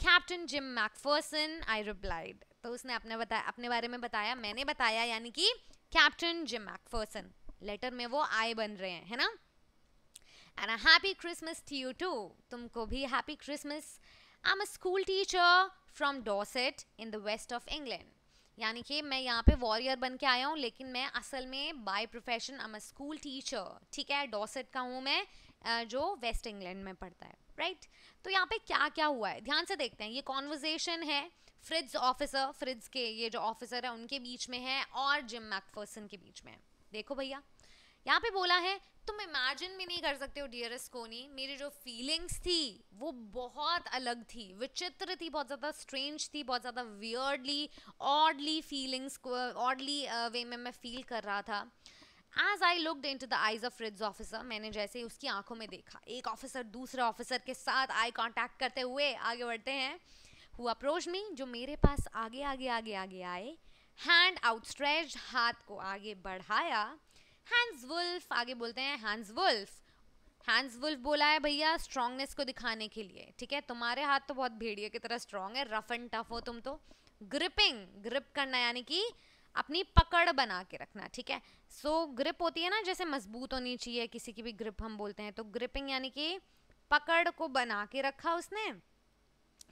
Captain Jim Macpherson I replied तो उसने अपने बताया अपने बारे में बताया मैंने बताया यानी कि कैप्टन जिम मैकफर्सन लेटर में वो आई बन रहे हैं है ना and happy Christmas to you too तुमको भी happy Christmas I am a school teacher from Dorset in the west of England यानी कि मैं यहाँ पे वॉरियर बन के आया हूँ लेकिन मैं असल में by profession um school teacher ठीक है डॉसेट का हूँ मैं जो वेस्ट इंग्लैंड में पढ़ता है राइट right? तो यहाँ पे क्या क्या हुआ है ध्यान से देखते हैं ये कॉन्वर्जेशन है फ्रिज ऑफिसर फ्रिज के ये जो ऑफिसर है उनके बीच में है और जिम मैकफर्सन के बीच में है देखो भैया यहाँ पे बोला है तुम इमेजिन भी नहीं कर सकते हो डियरेस्ट कोनी मेरी जो फीलिंग्स थी वो बहुत अलग थी विचित्र थी बहुत ज़्यादा स्ट्रेंज थी बहुत ज़्यादा weirdly oddly feelings oddly way में मैं फील कर रहा था as I looked into the eyes of ridge officer मैंने जैसे उसकी आंखों में देखा एक ऑफिसर दूसरे ऑफिसर के साथ आई कॉन्टैक्ट करते हुए आगे बढ़ते हैं हु अप्रोच मी जो मेरे पास आगे आगे आगे आगे आए हैंड आउटस्ट्रेच हाथ को आगे बढ़ाया हैंस वुल्फ आगे बोलते हैं हैंस वुल्फ हैंस वुल्फ बोला है भैया स्ट्रांगनेस को दिखाने के लिए ठीक है तुम्हारे हाथ तो बहुत भेड़िए की तरह स्ट्रांग है रफ एंड टफ हो तुम तो ग्रिपिंग ग्रिप करना यानी कि अपनी पकड़ बना के रखना ठीक है सो so, ग्रिप होती है ना जैसे मजबूत होनी चाहिए किसी की भी ग्रिप हम बोलते हैं तो ग्रिपिंग यानी कि पकड़ को बना के रखा उसने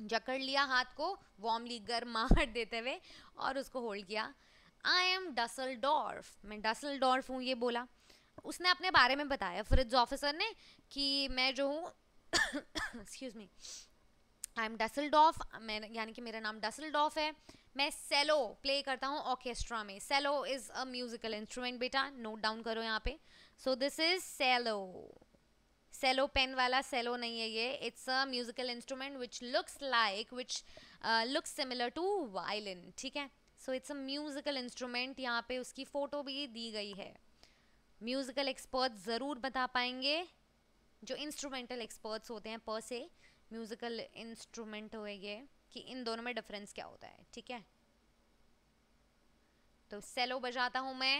जकड़ लिया हाथ को वार्मली गर्म मार देते हुए और उसको होल्ड किया आई एम डसल डॉर्फ मैं डसल डॉर्फ हूँ ये बोला उसने अपने बारे में बताया फ्रिज ऑफिसर ने कि मैं जो हूँ एक्सक्यूज़ मी आई एम डसल डॉफ मैं यानी कि मेरा नाम डसल डॉफ है मैं सेलो प्ले करता हूँ ऑर्केस्ट्रा में cello is a musical instrument बेटा नोट डाउन करो यहाँ पे so this is cello cello pen वाला सेलो नहीं है ये it's a musical instrument which looks like which looks similar to violin ठीक है so it's a musical instrument यहाँ पे उसकी फ़ोटो भी दी गई है म्यूज़िकल एक्सपर्ट ज़रूर बता पाएंगे जो इंस्ट्रूमेंटल एक्सपर्ट्स होते हैं पर से म्यूज़िकल इंस्ट्रूमेंट होएंगे कि इन दोनों में डिफरेंस क्या होता है ठीक है तो सेलो बजाता हूं मैं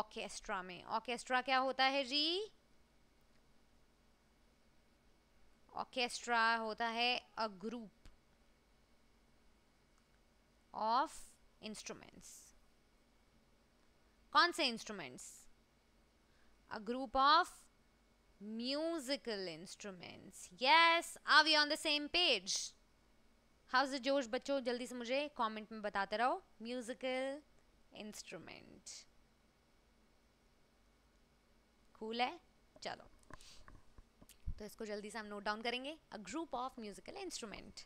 ऑर्केस्ट्रा में ऑर्केस्ट्रा क्या होता है जी ऑर्केस्ट्रा होता है अ ग्रुप ऑफ इंस्ट्रूमेंट्स कौन से instruments a group of musical instruments yes are we on the same page how's the josh बच्चों जल्दी से मुझे कमेंट में बताते रहो म्यूजिकल इंस्ट्रूमेंट कूल है चलो तो इसको जल्दी से हम नोट डाउन करेंगे a group of musical instrument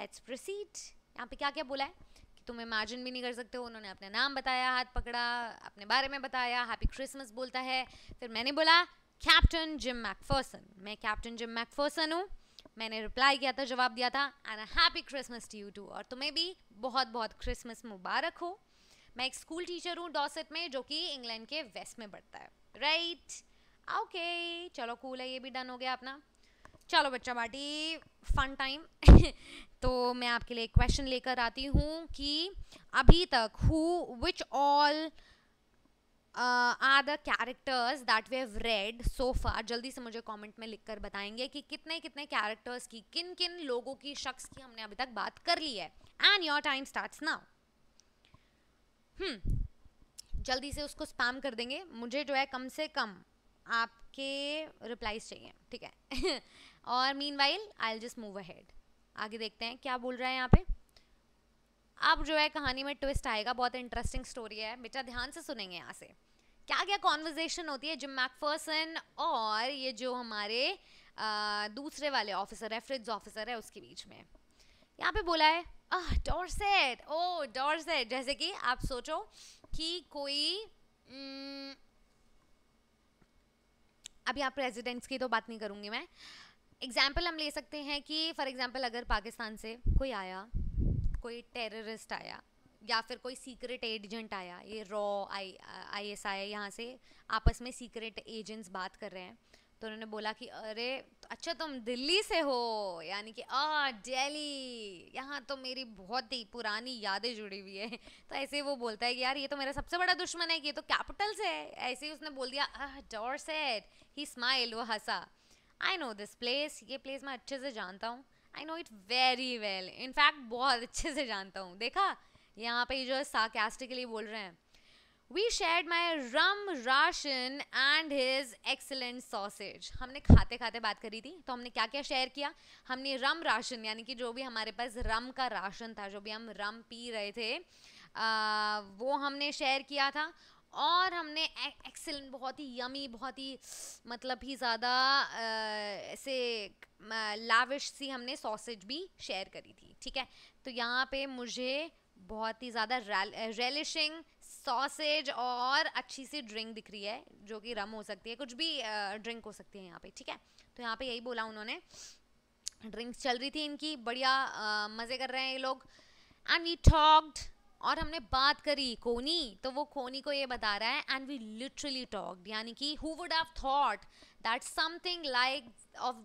let's proceed यहाँ पे क्या क्या बोला है कि तुम इमेजिन भी नहीं कर सकते हो उन्होंने अपना नाम बताया हाथ पकड़ा अपने बारे में बताया हैप्पी क्रिसमस बोलता है फिर मैंने बोला कैप्टन जिम मैकफर्सन मैं कैप्टन जिम मैकफर्सन हूँ मैंने रिप्लाई किया था जवाब दिया था and happy Christmas to you too और तुम्हें भी बहुत बहुत क्रिसमस मुबारक हो मैं एक स्कूल टीचर हूँ डॉसेट में जो कि इंग्लैंड के वेस्ट में पढ़ता है राइट right? ओके okay, चलो कूल है ये भी डन हो गया अपना चलो बच्चा बाटी फन टाइम तो मैं आपके लिए क्वेश्चन लेकर आती हूँ कि अभी तक who which all are the characters that we have read so far जल्दी से मुझे कमेंट में लिखकर बताएंगे कि कितने कितने कैरेक्टर्स की किन किन लोगों की शख्स की हमने अभी तक बात कर ली है and your time start now जल्दी से उसको स्पैम कर देंगे मुझे जो है कम से कम आपके रिप्लाइज चाहिए ठीक है और meanwhile I just move ahead आगे देखते हैं क्या बोल रहा है यहाँ पे अब जो है कहानी में ट्विस्ट आएगा बहुत इंटरेस्टिंग स्टोरी है बेटा ध्यान से सुनेंगे यहाँ से क्या क्या कॉन्वर्जेशन होती है जिम मैकफर्सन और ये जो हमारे आ, दूसरे वाले ऑफिसर है फ्रिज ऑफिसर है उसके बीच में यहाँ पे बोला है आह डॉर्सेट ओ डॉर्सेट जैसे कि आप सोचो कि कोई अभी आप प्रेसिडेंट्स की तो बात नहीं करूँगी मैं एग्जाम्पल हम ले सकते हैं कि फॉर एग्ज़ाम्पल अगर पाकिस्तान से कोई आया कोई टेररिस्ट आया या फिर कोई सीक्रेट एजेंट आया ये raw I I S I यहाँ से आपस में सीक्रेट एजेंट्स बात कर रहे हैं तो उन्होंने बोला कि अरे अच्छा तुम दिल्ली से हो यानी कि आ दिल्ली यहाँ तो मेरी बहुत ही पुरानी यादें जुड़ी हुई है तो ऐसे वो बोलता है कि यार ये तो मेरा सबसे बड़ा दुश्मन है कि ये तो कैपिटल से है ऐसे ही उसने बोल दिया आह डॉर सेट ही स्माइल वो हंसा आई नो दिस प्लेस ये प्लेस मैं अच्छे से जानता हूँ I know it very well in fact बहुत अच्छे से जानता हूँ देखा यहाँ पे जो साकेस्टिकली बोल रहे हैं we share my rum ration and his excellent sausage हमने खाते खाते बात करी थी तो हमने क्या क्या शेयर किया हमने रम राशन यानी कि जो भी हमारे पास रम का राशन था जो भी हम रम पी रहे थे आ, वो हमने शेयर किया था और हमने एक्सेलेंट बहुत ही यमी बहुत ही मतलब ही ज़्यादा ऐसे लाविश सी हमने सॉसेज भी शेयर करी थी ठीक है तो यहाँ पे मुझे बहुत ही ज़्यादा रेलिशिंग सॉसेज और अच्छी सी ड्रिंक दिख रही है जो कि रम हो सकती है कुछ भी ड्रिंक हो सकती है यहाँ पे ठीक है तो यहाँ पे यही बोला उन्होंने ड्रिंक्स चल रही थी इनकी बढ़िया मज़े कर रहे हैं ये लोग एंड वी टॉक्ड और हमने बात करी कोनी तो वो कोनी को ये बता रहा है एंड वी लिटरली टॉक्ड यानी कि who would have thought that something like of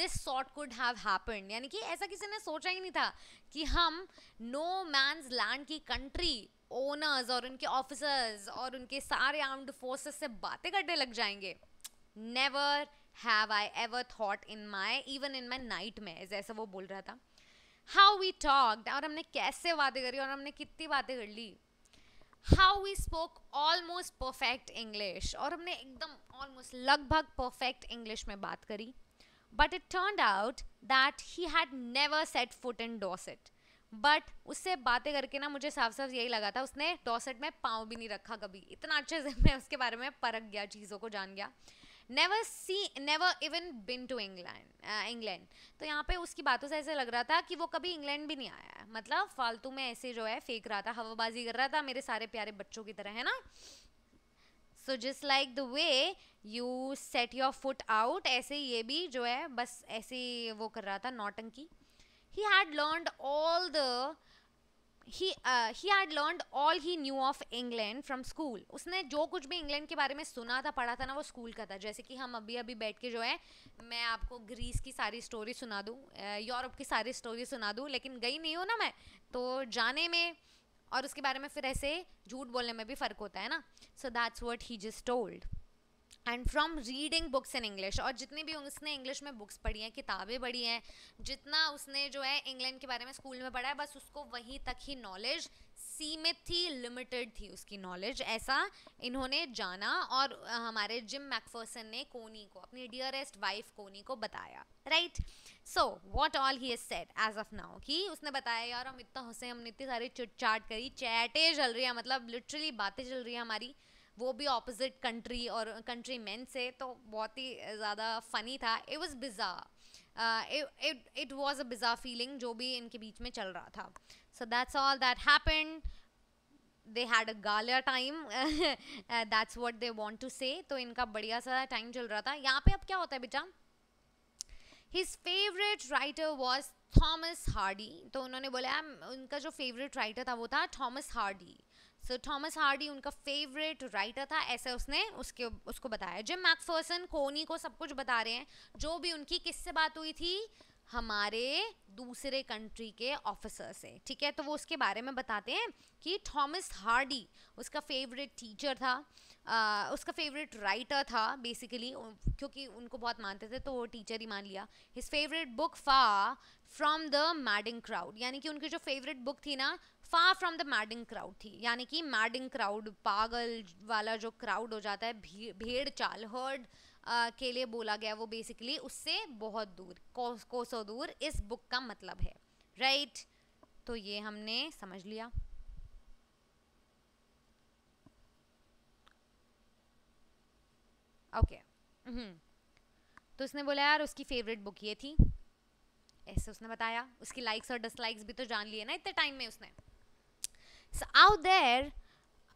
this sort could have happen यानी कि ऐसा किसी ने सोचा ही नहीं था कि हम नो मैंस लैंड की कंट्री ओनर्स और उनके ऑफिसर्स और उनके सारे आर्म्ड फोर्सेस से बातें करने लग जाएंगे never have I ever thought in my even in my night में ऐसा वो बोल रहा था हाउ वी टॉक और हमने कैसे बातें करी और हमने कितनी बातें कर ली how we spoke almost perfect English और हमने एकदम ऑलमोस्ट लगभग परफेक्ट इंग्लिश में बात करी but it turn out that he had never set foot in Dorset but उससे बातें करके ना मुझे साफ साफ यही लगा था उसने डोसेट में पाँव भी नहीं रखा कभी इतना अच्छे से मैं उसके बारे में परख गया चीज़ों को जान गया never see never even been to England England तो यहाँ पे उसकी बातों से ऐसे लग रहा था कि वो कभी इंग्लैंड भी नहीं आया मतलब फालतू में ऐसे जो है फेंक रहा था हवाबाजी कर रहा था मेरे सारे प्यारे बच्चों की तरह है ना so just like the way you set your foot out ऐसे ये भी जो है बस ऐसे वो कर रहा था नोटंकी he had learn all the he he had learn all he knew of England from school उसने जो कुछ भी इंग्लैंड के बारे में सुना था पढ़ा था ना वो स्कूल का था जैसे कि हम अभी अभी बैठ के जो है मैं आपको ग्रीस की सारी स्टोरी सुना दूँ यूरोप uh, की सारी स्टोरी सुना दूँ लेकिन गई नहीं हूँ ना मैं तो जाने में और उसके बारे में फिर ऐसे झूठ बोलने में भी फ़र्क होता है ना so that's what he just told and from reading books in English और जितनी भी उसने इंग्लिश में बुक्स पढ़ी हैं किताबें पढ़ी हैं जितना उसने जो है इंग्लैंड के बारे में स्कूल में पढ़ा है बस उसको वहीं तक ही नॉलेज सीमित थी लिमिटेड थी उसकी नॉलेज ऐसा इन्होंने जाना और हमारे जिम मैकफर्सन ने कोनी को अपनी डियरेस्ट वाइफ कोनी को बताया right so what all he said as of now कि उसने बताया यार हम इतना तो हंसे हमने इतनी सारी चुटचाट चाट करी चैटें चल रही है मतलब लिटरली बातें चल रही है हमारी वो भी ऑपोजिट कंट्री और कंट्री मैन से तो बहुत ही eh, ज़्यादा फ़नी था it was bizarre it was a bizarre feeling जो भी इनके बीच में चल रहा था so that's all that happen they had a gala time that's what they want to say तो इनका बढ़िया सा टाइम चल रहा था यहाँ पे अब क्या होता है बेटा his favourite writer was Thomas Hardy तो उन्होंने बोला उनका जो फेवरेट राइटर था वो था Thomas Hardy so Thomas Hardy उनका फेवरेट राइटर था ऐसे उसने उसके उसको बताया जिम मैकफर्सन कोनी को सब कुछ बता रहे हैं जो भी उनकी किससे बात हुई थी हमारे दूसरे कंट्री के ऑफिसर से ठीक है तो वो उसके बारे में बताते हैं कि थॉमस हार्डी उसका फेवरेट टीचर था आ, उसका फेवरेट राइटर था बेसिकली क्योंकि उनको बहुत मानते थे तो वो टीचर ही मान लिया his favourite book far from the madding crowd यानी कि उनकी जो फेवरेट बुक थी ना far from the madding crowd थी यानी कि मैडिंग क्राउड पागल वाला जो क्राउड हो जाता है भी, भेड़ चाल हर्ड के लिए बोला गया वो बेसिकली उससे बहुत दूर को, दूर इस बुक का मतलब है राइट right? तो ये हमने समझ लिया ओके okay. हम्म। तो उसने बोला यार उसकी फेवरेट बुक ये थी ऐसे उसने बताया उसकी लाइक्स और डिसलाइक्स भी तो जान लिए ना इतने टाइम में उसने So out there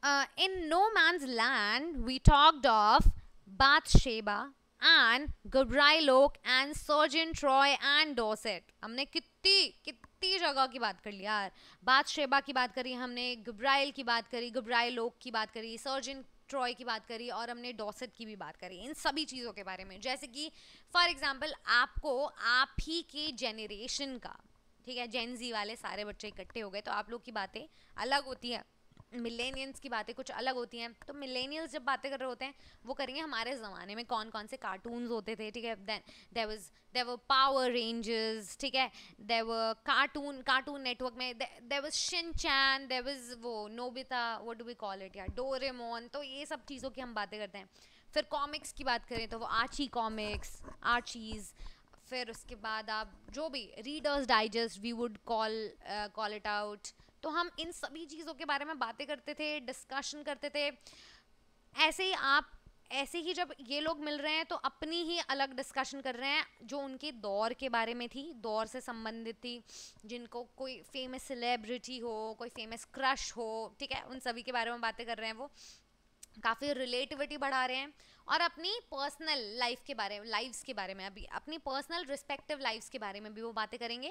uh, in no man's land, we talked of Bathsheba and Gabriel and Surgeon Troy and Dorset. हमने कितनी कितनी जगह की बात कर ली यार बादशेबा की बात करी हमने गब्राइल की बात करी गब्राइल की बात करी सर्जन ट्रॉय की बात करी और हमने डोसेट की भी बात करी इन सभी चीज़ों के बारे में जैसे कि फॉर एग्जांपल आपको आप ही के जेनरेशन का ठीक है जेन जी वाले सारे बच्चे इकट्ठे हो गए तो आप लोग की बातें अलग होती हैं मिलेनियंस की बातें कुछ अलग होती हैं तो मिलेनियल्स जब बातें कर रहे होते हैं वो करेंगे हमारे ज़माने में कौन कौन से कार्टून्स होते थे ठीक है देन देर वॉज देर व पावर रेंजर्स ठीक है देर व कार्टून कार्टून नेटवर्क में देर वॉज चैन देर वॉज वो नोबिता वो डू वी कॉल इट या डोरेमोन तो ये सब चीज़ों की हम बातें करते हैं फिर कॉमिक्स की बात करें तो वो आची कॉमिक्स आचीज़ फिर उसके बाद आप जो भी Reader's Digest we would call call it out तो हम इन सभी चीज़ों के बारे में बातें करते थे डिस्कशन करते थे ऐसे ही आप ऐसे ही जब ये लोग मिल रहे हैं तो अपनी ही अलग डिस्कशन कर रहे हैं जो उनके दौर के बारे में थी दौर से संबंधित थी जिनको कोई फेमस सेलेब्रिटी हो कोई फेमस क्रश हो ठीक है उन सभी के बारे में बातें कर रहे हैं वो काफ़ी रिलेटिविटी बढ़ा रहे हैं और अपनी पर्सनल लाइफ के बारे में लाइफ्स के बारे में अभी अपनी पर्सनल रिस्पेक्टिव लाइफ्स के बारे में भी वो बातें करेंगे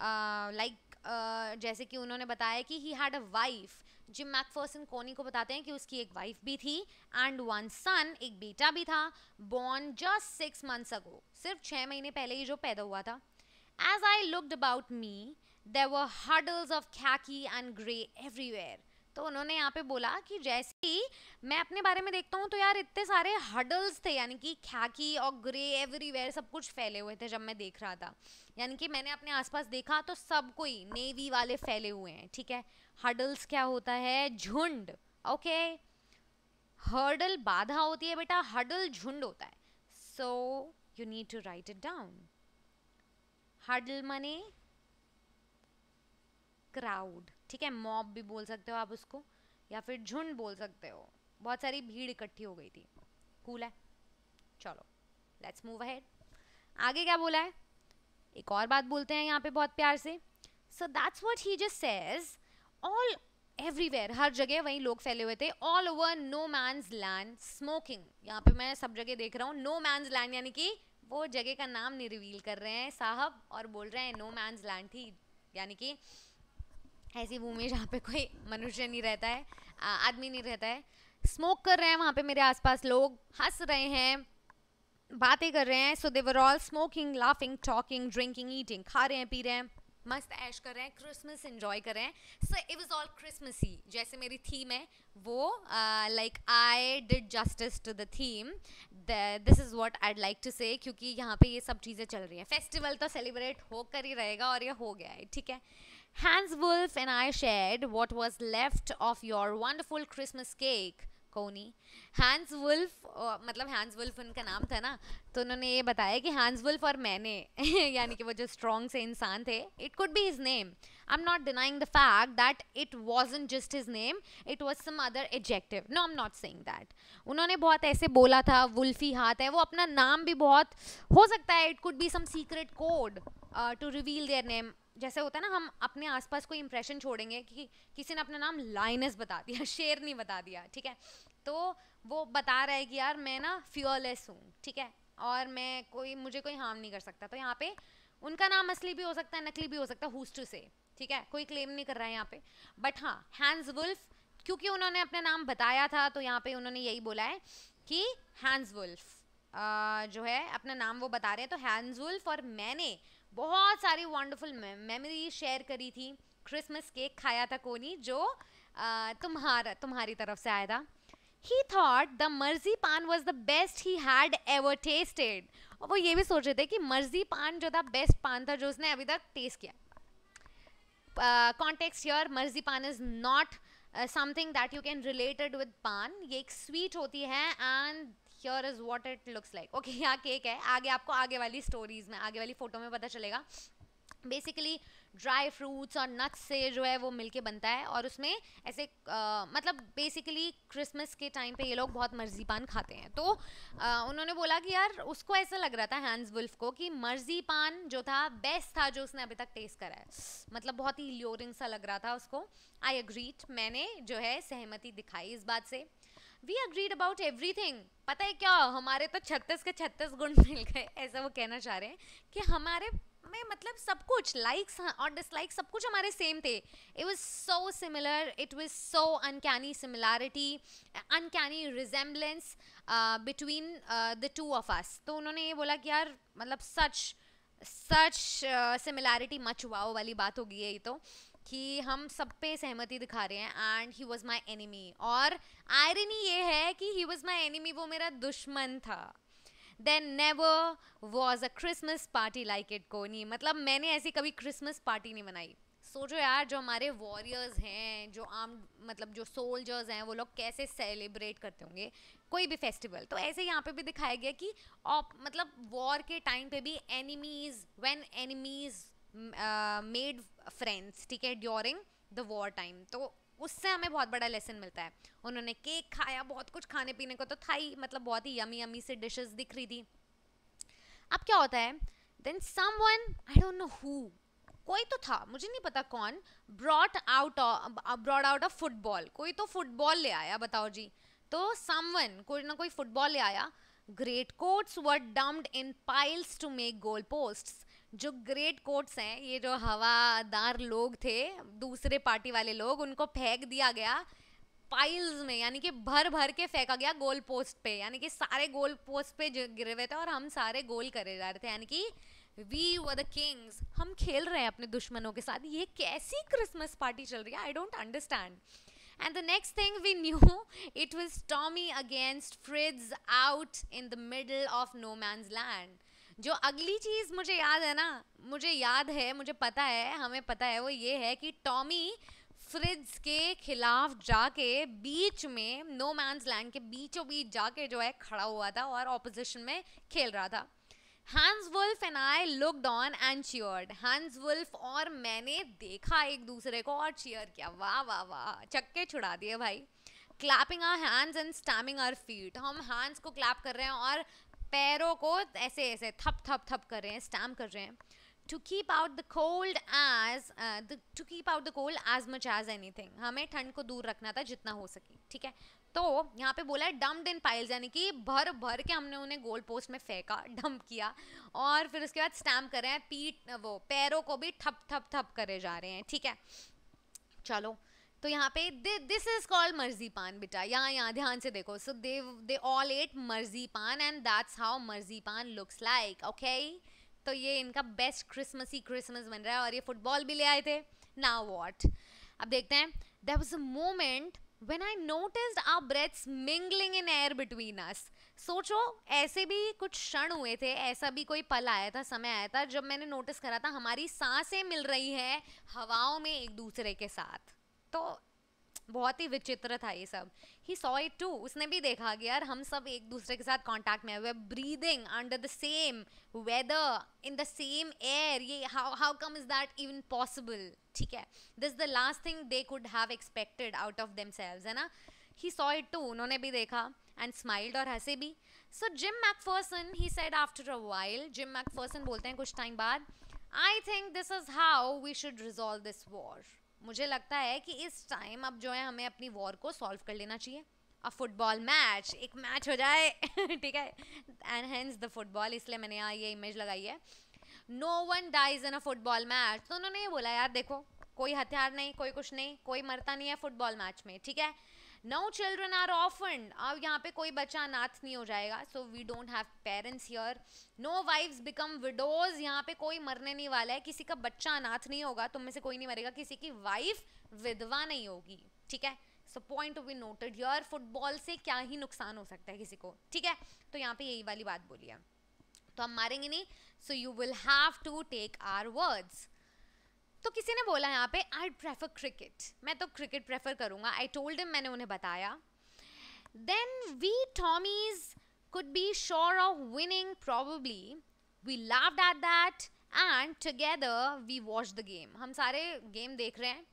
लाइक uh, like, uh, जैसे कि उन्होंने बताया कि he had a wife Jim Macpherson Connie को बताते हैं कि उसकी एक वाइफ भी थी एंड वन सन एक बेटा भी था born just six months ago सिर्फ छः महीने पहले ही जो पैदा हुआ था as I looked about me there were huddles of khaki and grey everywhere तो उन्होंने यहाँ पे बोला कि जैसे ही मैं अपने बारे में देखता हूँ तो यार इतने सारे हडल्स थे यानी कि खाकी और ग्रे एवरीवेयर सब कुछ फैले हुए थे जब मैं देख रहा था यानी कि मैंने अपने आसपास देखा तो सब कोई नेवी वाले फैले हुए हैं ठीक है हडल्स क्या होता है झुंड ओके हर्डल बाधा होती है बेटा हडल झुंड होता है so you need to write it down huddle मने क्राउड ठीक है मॉब भी बोल सकते हो आप उसको या फिर झुंड बोल सकते हो बहुत सारी भीड़ इकट्ठी हो गई थी कूल है चलो लेट्स मूव अहेड आगे क्या बोला है एक और बात बोलते हैं यहाँ पे बहुत प्यार से so that's what he just says all everywhere हर जगह वहीं लोग फैले हुए थे all over no man's land smoking यहाँ पे मैं सब जगह देख रहा हूँ नो मैंस लैंड यानी कि वो जगह का नाम नहीं रिवील कर रहे हैं साहब और बोल रहे हैं नो मैंस लैंड थी यानी कि ऐसी भूमि जहाँ पे कोई मनुष्य नहीं रहता है आदमी नहीं रहता है स्मोक कर रहे हैं वहाँ पे मेरे आसपास लोग हंस रहे हैं बातें कर रहे हैं so were all smoking laughing talking drinking eating खा रहे हैं पी रहे हैं मस्त ऐश कर रहे हैं क्रिसमस इन्जॉय कर रहे हैं so it was all Christmas ही जैसे मेरी थीम है वो like I did justice to the theme this is what I'd like to say क्योंकि यहाँ पे ये सब चीज़ें चल रही हैं फेस्टिवल तो सेलिब्रेट होकर ही रहेगा और ये हो गया है ठीक है Hans Wolf and I shared what was left of your wonderful Christmas cake. Connie Hans Wolf मतलब हैंस वुल्फ उनका नाम था ना तो उन्होंने ये बताया कि हैंस वुल्फ और मैंने यानी कि वो जो स्ट्रॉन्ग से इंसान थे it could be his name I am not denying the fact that it wasn't just his name it was some other adjective no I am not saying that उन्होंने बहुत ऐसे बोला था वुल्फी हाथ है वो अपना नाम भी बहुत हो सकता है it could be some secret code to reveal their name जैसे होता है ना हम अपने आसपास कोई इंप्रेशन छोड़ेंगे कि किसी ने अपना नाम लाइनस बता दिया शेर नहीं बता दिया ठीक है तो वो बता रहा है कि यार मैं ना फ्यूअरलेस हूँ ठीक है और मैं कोई मुझे कोई हार्म नहीं कर सकता तो यहाँ पे उनका नाम असली भी हो सकता है नकली भी हो सकता है हुस्टू से ठीक है कोई क्लेम नहीं कर रहा है यहाँ पे बट हाँ हैंड्स वुल्फ क्योंकि उन्होंने अपना नाम बताया था तो यहाँ पे उन्होंने यही बोला है कि हैंड्स वुल्फ जो है अपना नाम वो बता रहे हैं तो हैंड्स वुल्फ और मैंने बहुत सारी वंडरफुल मेमोरी शेयर करी थी क्रिसमस केक खाया था कोनी जो तुम्हारा तुम्हारी तरफ से आया था ही thought the marzipan was the best he had ever tasted और वो ये भी सोच रहे थे कि मर्जी पान जो था बेस्ट पान था जो उसने अभी तक टेस्ट किया context your marzipan is not something that you can related with paan ये एक स्वीट होती है and here is what it looks like okay यहाँ केक है आगे आपको आगे वाली स्टोरीज़ में आगे वाली फ़ोटो में पता चलेगा बेसिकली ड्राई फ्रूट्स और नट्स से जो है वो मिलके बनता है और उसमें ऐसे आ, मतलब बेसिकली क्रिसमस के टाइम पे ये लोग बहुत मर्जी पान खाते हैं तो आ, उन्होंने बोला कि यार उसको ऐसा लग रहा था हैंड्स वुल्फ को कि मर्जी पान जो था बेस्ट था जो उसने अभी तक टेस्ट करा है मतलब बहुत ही ल्योरिंग सा लग रहा था उसको आई अग्रीट मैंने जो है सहमति दिखाई इस बात से वी अग्रीड अबाउट एवरीथिंग पता है क्या हमारे तो छत्तीस के छत्तीस गुण मिल गए ऐसा वो कहना चाह रहे हैं कि हमारे में मतलब सब कुछ लाइक्स हाँ और डिसलाइक सब कुछ हमारे सेम थे it was so similar it was so uncanny similarity uncanny resemblance between the two of us तो उन्होंने ये बोला कि यार मतलब such such similarity much wow वाली बात होगी यही तो कि हम सब पे सहमति दिखा रहे हैं and he was my enemy और आयरनी ये है कि ही वॉज माई एनिमी वो मेरा दुश्मन था then never was a Christmas party like it नहीं मतलब मैंने ऐसी कभी क्रिसमस पार्टी नहीं मनाई सोचो यार जो हमारे वॉरियर्स हैं जो आम मतलब जो सोल्जर्स हैं वो लोग कैसे सेलिब्रेट करते होंगे कोई भी फेस्टिवल तो ऐसे यहाँ पे भी दिखाया गया कि आप मतलब वॉर के टाइम पे भी enemies when enemies made friends ठीक है ड्यूरिंग द वॉर टाइम तो उससे हमें बहुत बड़ा लेसन मिलता है उन्होंने केक खाया बहुत कुछ खाने पीने को तो था ही मतलब बहुत ही यमी यमी से डिशेस दिख रही थी अब क्या होता है then someone I don't know who कोई तो था मुझे नहीं पता कौन brought out brought out of football कोई तो फुटबॉल ले आया बताओ जी तो सम वन कोई ना कोई फुटबॉल ले आया great coats were dumped in piles to make goal posts जो ग्रेट कोट्स हैं ये जो हवादार लोग थे दूसरे पार्टी वाले लोग उनको फेंक दिया गया पाइल्स में यानी कि भर भर के फेंका गया गोल पोस्ट पे यानी कि सारे गोल पोस्ट पे गिरे हुए थे और हम सारे गोल करे जा रहे थे यानी कि वी व द किंग्स हम खेल रहे हैं अपने दुश्मनों के साथ ये कैसी क्रिसमस पार्टी चल रही है I don't understand and the next thing we knew it was Tommy against Fritz out in the middle of no man's land जो अगली चीज़ मुझे याद है ना मुझे याद है मुझे पता है हमें पता है वो ये है कि टॉमी फ्रिज के खिलाफ जाके बीच में नो मैंस लैंड के बीचों बीच जाके जो है खड़ा हुआ था और ऑपोजिशन में खेल रहा था Hans Wolf and I looked on and cheered Hans Wolf और मैंने देखा एक दूसरे को और चीयर किया वाह वाह वाह चक्के छुड़ा दिए भाई clapping our hands and stamping our feet हम हैंड्स को क्लैप कर रहे हैं और पैरों को ऐसे ऐसे थप थप थप कर रहे हैं स्टैम्प कर रहे हैं to keep out the cold as to keep out the cold as much as anything हमें ठंड को दूर रखना था जितना हो सके ठीक है तो यहाँ पे बोला है डम्प इन पाइल्स यानी कि भर भर के हमने उन्हें गोल पोस्ट में फेंका डंप किया और फिर उसके बाद स्टैम्प कर रहे हैं पीठ वो पैरों को भी ठप थप थप करे जा रहे हैं ठीक है चलो तो यहाँ पे दिस इज कॉल्ड मर्जी पान बेटा यहाँ यहाँ ध्यान से देखो so they they all ate paan and that's how paan looks like okay तो ये इनका बेस्ट क्रिसमस ही क्रिसमस बन रहा है और ये फुटबॉल भी ले आए थे नाउ वॉट अब देखते हैं there was a moment when I notice our breaths mingling in air between us सोचो ऐसे भी कुछ क्षण हुए थे ऐसा भी कोई पल आया था समय आया था जब मैंने नोटिस करा था हमारी सांसें मिल रही हैं हवाओं में एक दूसरे के साथ तो बहुत ही विचित्र था ये सब ही सॉ इट टू उसने भी देखा कि यार हम सब एक दूसरे के साथ कांटेक्ट में we breathing under the same weather in the same air ये how how come is that even possible ठीक है this the last thing they could have expected out of themselves है ना ही सॉ इट टू उन्होंने भी देखा and smiled और हंसे भी so Jim McPherson he said after a while Jim McPherson बोलते हैं कुछ टाइम बाद I think this is how we should resolve this war मुझे लगता है कि इस टाइम अब जो है हमें अपनी वॉर को सॉल्व कर लेना चाहिए अ फुटबॉल मैच एक मैच हो जाए ठीक है एंड हैंस द फुटबॉल इसलिए मैंने यहाँ ये इमेज लगाई है no one dies in a football match तो उन्होंने ये बोला यार देखो कोई हथियार नहीं कोई कुछ नहीं कोई मरता नहीं है फुटबॉल मैच में ठीक है नो चिल्ड्रन आर ऑफन अब यहाँ पे कोई बच्चा अनाथ नहीं हो जाएगा so we don't have parents here no wives become widows यहाँ पे कोई मरने नहीं वाला है किसी का बच्चा अनाथ नहीं होगा तुम में से कोई नहीं मरेगा किसी की वाइफ विधवा नहीं होगी ठीक है so point we noted your football से क्या ही नुकसान हो सकता है किसी को ठीक है तो यहाँ पे यही वाली बात बोली है तो हम मारेंगे नहीं so you will have to take our words तो किसी ने बोला यहाँ पे आई प्रेफर क्रिकेट मैं तो क्रिकेट प्रेफर करूँगा आई टोल्ड हिम मैंने उन्हें बताया then we Tommies could be sure of winning probably we laughed at that and together we watch the game हम सारे गेम देख रहे हैं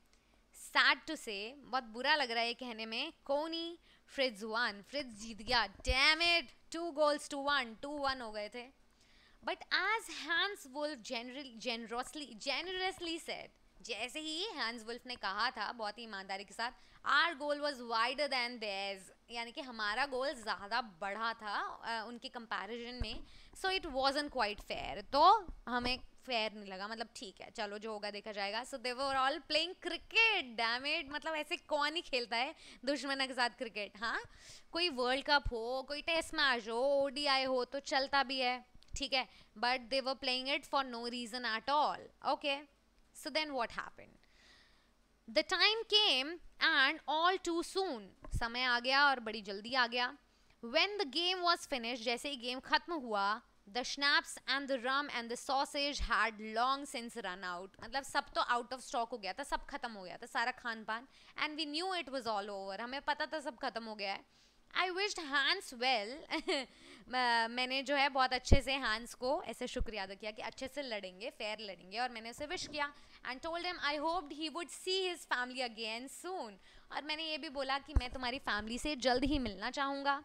सैड टू से बहुत बुरा लग रहा है कहने में कोनी फ्रिज वन फ्रिज जीत गया damn it two goals two one two one हो गए थे but as Hans Wolf generously generously said जैसे ही हैंस वुल्फ ने कहा था बहुत ही ईमानदारी के साथ our goal was wider than theirs यानी कि हमारा गोल ज़्यादा बढ़ा था आ, उनके कंपैरिजन में so it an quite fair तो हमें फेयर नहीं लगा मतलब ठीक है चलो जो होगा देखा जाएगा so they were all playing cricket damned मतलब ऐसे कौन ही खेलता है दुश्मन के साथ क्रिकेट हाँ कोई वर्ल्ड कप हो कोई टेस्ट मैच हो ओ हो तो चलता भी है ठीक है but they were playing it for no reason at all okay so then what happen the time came and all too soon समय आ गया और बड़ी जल्दी आ गया when the game was finish जैसे ही गेम खत्म हुआ the schnapps and the rum and the sausage had long since run out मतलब सब तो आउट ऑफ स्टॉक हो गया था सब खत्म हो गया था सारा खान पान and we knew it was all over हमें पता था सब खत्म हो गया है आई विश्ड हैंड्स वेल मैंने जो है बहुत अच्छे से हैंस को ऐसे शुक्रिया अदा किया कि अच्छे से लड़ेंगे फेयर लड़ेंगे और मैंने उसे विश किया and told him I hoped he would see his family again soon और मैंने ये भी बोला कि मैं तुम्हारी फैमिली से जल्द ही मिलना चाहूँगा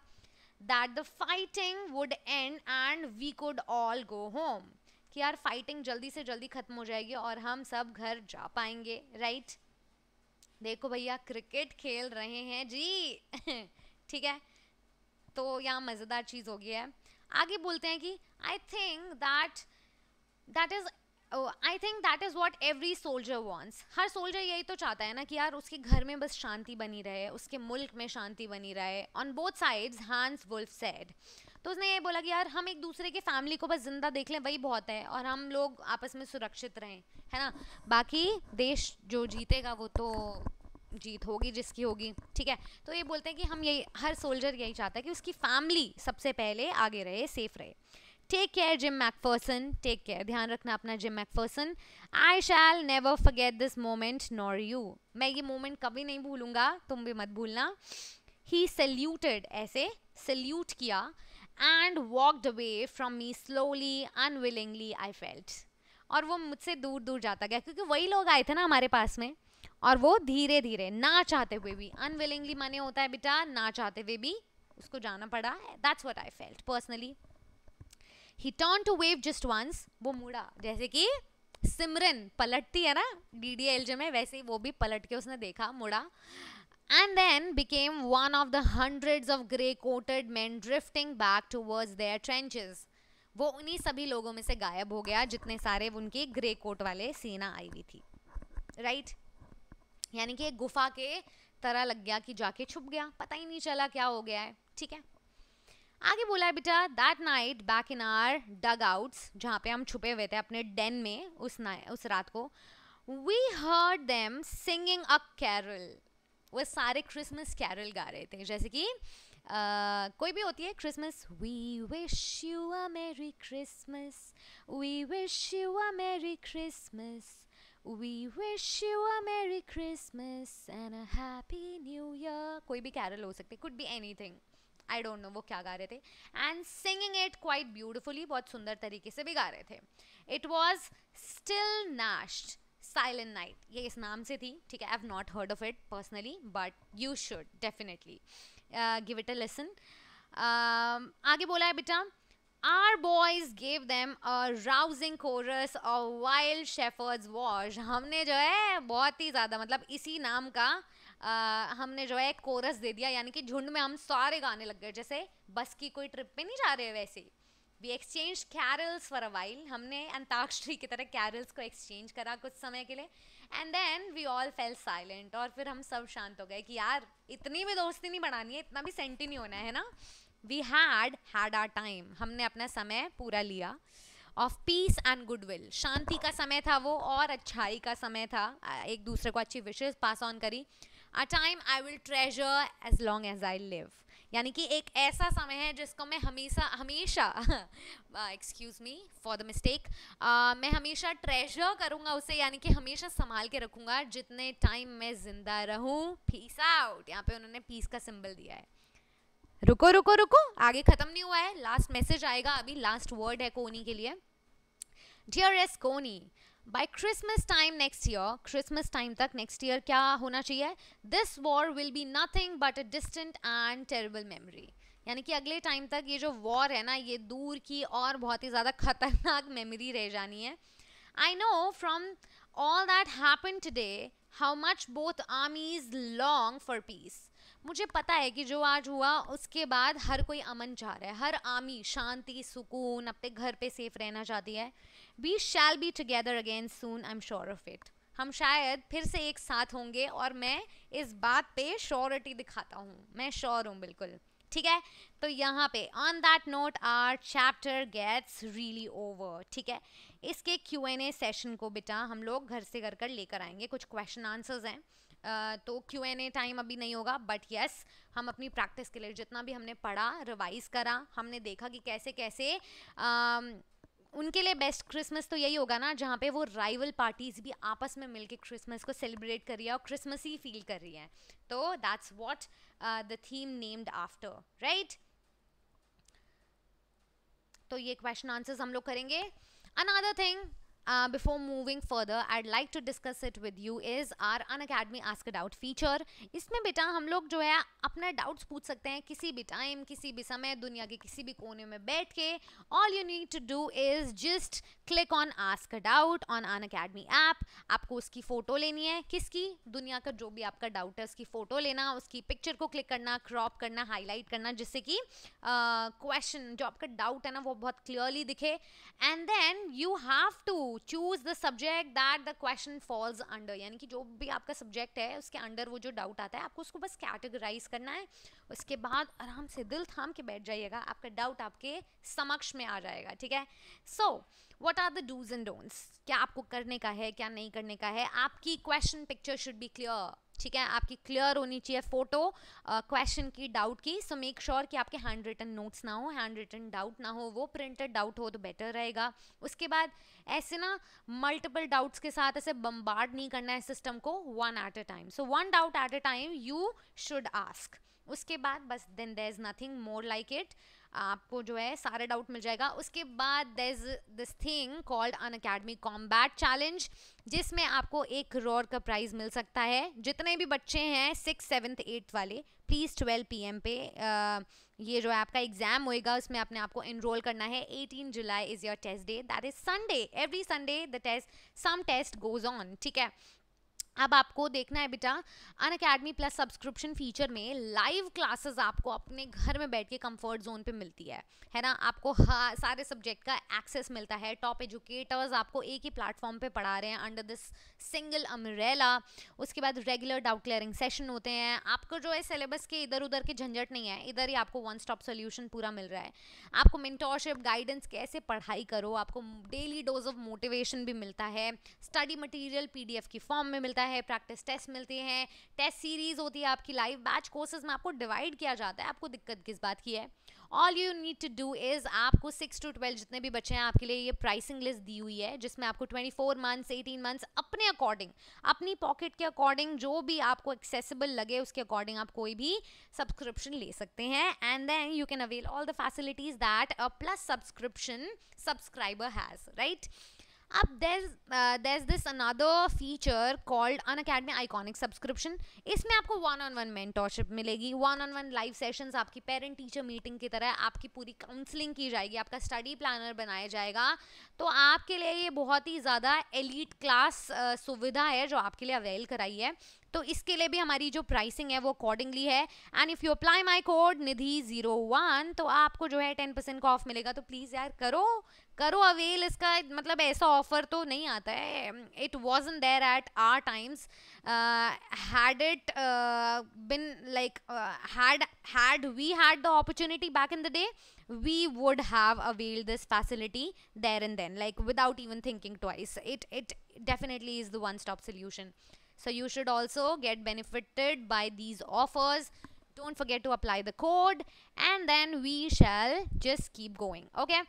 that the fighting would end and we could all go home कि यार फाइटिंग जल्दी से जल्दी ख़त्म हो जाएगी और हम सब घर जा पाएंगे राइट देखो भैया क्रिकेट खेल रहे हैं जी ठीक है तो यहाँ मज़ेदार चीज़ हो गई है आगे बोलते हैं कि I think that that is I think that is what every soldier wants हर सोल्जर यही तो चाहता है ना कि यार उसके घर में बस शांति बनी रहे उसके मुल्क में शांति बनी रहे on both sides Hans Wolf said तो उसने ये बोला कि यार हम एक दूसरे के फैमिली को बस ज़िंदा देख लें वही बहुत है और हम लोग आपस में सुरक्षित रहें है ना बाकी देश जो जीतेगा वो तो जीत होगी जिसकी होगी ठीक है तो ये बोलते हैं कि हम यही हर सोल्जर यही चाहता है कि उसकी फैमिली सबसे पहले आगे रहे सेफ रहे take care Jim McPherson take care ध्यान रखना अपना Jim Macpherson I shall never forget this moment nor you मैं ये मोमेंट कभी नहीं भूलूंगा तुम भी मत भूलना ही सल्यूटेड ऐसे सल्यूट किया and walked away from me slowly unwillingly I felt और वो मुझसे दूर दूर जाता गया क्योंकि वही लोग आए थे ना हमारे पास में और वो धीरे धीरे ना चाहते हुए भी अनविलिंगली माने होता है बेटा ना चाहते हुए भी उसको जाना पड़ा that's what I felt personally he turn to wave just once वो मुड़ा जैसे कि सिमरन पलटती है ना डी डी एल जे में वैसे ही वो भी पलट के उसने देखा मुड़ा and then became one of the hundreds of grey coated men drifting back towards their trenches वो उन्हीं सभी लोगों में से गायब हो गया जितने सारे उनके ग्रे कोट वाले सेना आई हुई थी राइट right? यानी कि गुफा के तरह लग गया कि जाके छुप गया पता ही नहीं चला क्या हो गया है ठीक है आगे बोला है बेटा that night back in our dugouts जहाँ पे हम छुपे हुए थे अपने डेन में उस ना उस रात को we heard them singing a carol वो सारे क्रिसमस कैरल गा रहे थे जैसे कि Uh, कोई भी होती है Christmas we wish you a merry Christmas we wish you a merry Christmas we wish you a merry Christmas and a happy new year कोई भी कैरल हो सकते could be anything I don't know वो क्या गा रहे थे and singing it quite beautifully बहुत सुंदर तरीके से भी गा रहे थे it was Stille Nacht Silent Night ये इस नाम से थी ठीक है I have not heard of it personally but you should definitely give it a lesson आगे बोला है बेटा Our boys gave them a rousing chorus of wild shepherds wash. हमने जो है बहुत ही ज़्यादा मतलब इसी नाम का आ, हमने जो है कोरस दे दिया यानी कि झुंड में हम सारे गाने लग गए जैसे बस की कोई ट्रिप पे नहीं जा रहे वैसे we exchange carols for a while हमने अंताक्षरी की तरह कैरल्स को एक्सचेंज करा कुछ समय के लिए and then we all fell silent और फिर हम सब शांत हो गए कि यार इतनी भी दोस्ती नहीं बढ़ानी है इतना भी सेंटी नहीं होना है ना we had had our time हमने अपना समय पूरा लिया ऑफ पीस एंड गुडविल शांति का समय था वो और अच्छाई का समय था एक दूसरे को अच्छी विशेष पास ऑन करी a time I will treasure as long as I live यानी कि एक ऐसा समय है जिसको मैं हमेशा हमेशा excuse me for the mistake मैं हमेशा ट्रेजर करूँगा उसे यानी कि हमेशा संभाल के रखूँगा जितने टाइम मैं ज़िंदा रहूँ पीस आउट यहाँ पे उन्होंने पीस का सिंबल दिया है रुको रुको रुको आगे खत्म नहीं हुआ है लास्ट मैसेज आएगा अभी लास्ट वर्ड है कोनी के लिए dearest Connie by Christmas time next year Christmas time तक नेक्स्ट ईयर क्या होना चाहिए this war will be nothing but a distant and terrible memory यानी कि अगले टाइम तक ये जो वॉर है ना ये दूर की और बहुत ही ज़्यादा खतरनाक मेमोरी रह जानी है I know from all that happen today how much both armies long for peace मुझे पता है कि जो आज हुआ उसके बाद हर कोई अमन चाह रहा है हर आमी शांति सुकून अपने घर पे सेफ रहना चाहती है we shall be together again soon I am sure of it हम शायद फिर से एक साथ होंगे और मैं इस बात पे श्योरिटी दिखाता हूँ मैं श्योर हूँ बिल्कुल ठीक है तो यहाँ पे on that note our chapter gets really over ठीक है इसके क्यू एन ए सेशन को बेटा हम लोग घर से घर कर लेकर आएंगे कुछ क्वेश्चन आंसर्स हैं तो क्यू एन ए टाइम अभी नहीं होगा बट येस yes, हम अपनी प्रैक्टिस के लिए जितना भी हमने पढ़ा रिवाइज करा हमने देखा कि कैसे कैसे आ, उनके लिए बेस्ट क्रिसमस तो यही होगा ना जहाँ पे वो राइवल पार्टीज़ भी आपस में मिलके क्रिसमस को सेलिब्रेट कर रही है और क्रिसमस ही फील कर रही है तो that's what the theme named after right तो ये क्वेश्चन आंसर्स हम लोग करेंगे another thing before moving further further like to discuss it with you is our Unacademy ask doubt feature इसमें बेटा हम लोग जो है अपना डाउट्स पूछ सकते हैं किसी भी टाइम किसी भी समय दुनिया के किसी भी कोने में बैठ के all you need to do is just click on ask doubt on Unacademy app आपको उसकी फ़ोटो लेनी है किसकी दुनिया का जो भी आपका डाउट है उसकी फ़ोटो लेना उसकी पिक्चर को क्लिक करना क्रॉप करना हाईलाइट करना जिससे कि क्वेश्चन uh, जो आपका डाउट है ना वो बहुत क्लियरली दिखे and then you have to to choose the subject that the question falls under यानी कि जो भी आपका सब्जेक्ट है उसके अंडर वो जो डाउट आता है आपको उसको बस कैटेगराइज करना है उसके बाद आराम से दिल थाम के बैठ जाइएगा आपका डाउट आपके समक्ष में आ जाएगा ठीक है so what are the dos and don'ts क्या आपको करने का है क्या नहीं करने का है आपकी question picture should be clear ठीक है आपकी क्लियर होनी चाहिए फोटो क्वेश्चन की डाउट की सो मेक श्योर कि आपके हैंड रिटन नोट्स ना हो हैंड रिटन डाउट ना हो वो प्रिंटेड डाउट हो तो बेटर रहेगा उसके बाद ऐसे ना मल्टीपल डाउट्स के साथ ऐसे बम्बार्ड नहीं करना है सिस्टम को one at a time so one doubt at a time you should ask उसके बाद बस then there is nothing more like it आपको जो है सारे डाउट मिल जाएगा उसके बाद there is this thing called Unacademy combat challenge जिसमें आपको एक करोड़ का प्राइज़ मिल सकता है जितने भी बच्चे हैं सिक्स सेवन्थ एट्थ वाले प्लीज़ ट्वेल्व पी एम पे आ, ये जो है आपका एग्ज़ाम होएगा उसमें आपने आपको इनरोल करना है eighteen July is your test day that is Sunday every Sunday the test some test goes on ठीक है अब आपको देखना है बेटा Unacademy plus subscription feature में लाइव क्लासेस आपको अपने घर में बैठ के कंफर्ट जोन पे मिलती है है ना आपको हाँ सारे सब्जेक्ट का एक्सेस मिलता है टॉप एजुकेटर्स आपको एक ही प्लेटफॉर्म पे पढ़ा रहे हैं अंडर दिस सिंगल अमरेला उसके बाद रेगुलर डाउट क्लियरिंग सेशन होते हैं आपको जो है सिलेबस के इधर उधर के झंझट नहीं है इधर ही आपको वन स्टॉप सोल्यूशन पूरा मिल रहा है आपको मिनटोरशिप गाइडेंस कैसे पढ़ाई करो आपको डेली डोज ऑफ मोटिवेशन भी मिलता है स्टडी मटीरियल पी की फॉर्म में मिलता है मिलता है प्रैक्टिस टेस्ट मिलते हैं टेस्ट सीरीज़ होती है आपकी लाइव बैच कोर्सेज में आपको डिवाइड किया जाता है आपको दिक्कत किस बात की है all you need to do is आपको सिक्स टू ट्वेल्व जितने भी बच्चे हैं आपके लिए ये प्राइसिंग लिस्ट दी हुई है जिसमें आपको twenty four months eighteen months अपने अकॉर्डिंग अपनी पॉकेट के अकॉर्डिंग जो भी आपको एक्सेसिबल लगे उसके अकॉर्डिंग आप कोई भी सब्सक्रिप्शन ले सकते हैं and then you can avail all the facilities that a plus subscription subscriber has right अब देर uh, there's this another feature called an academy iconic इसमें आपको वन ऑन वन मेंटोरशिप मिलेगी one on one live sessions आपकी parent teacher meeting की तरह आपकी पूरी काउंसलिंग की जाएगी आपका स्टडी प्लानर बनाया जाएगा तो आपके लिए ये बहुत ही ज़्यादा एलिट क्लास सुविधा है जो आपके लिए अवेल कराई है तो इसके लिए भी हमारी जो प्राइसिंग है वो अकॉर्डिंगली है and if you apply my code Nidhi zero one तो आपको जो है टेन परसेंट का ऑफ मिलेगा तो प्लीज़ यार करो करो अवेल इसका मतलब ऐसा ऑफर तो नहीं आता है it was in there at our times had it been like had had we had the opportunity back in the day we would have availed this facility there and then like without even thinking twice it it definitely is the one stop solution so you should also get benefited by these offers don't forget to apply the code and then we shall just keep going okay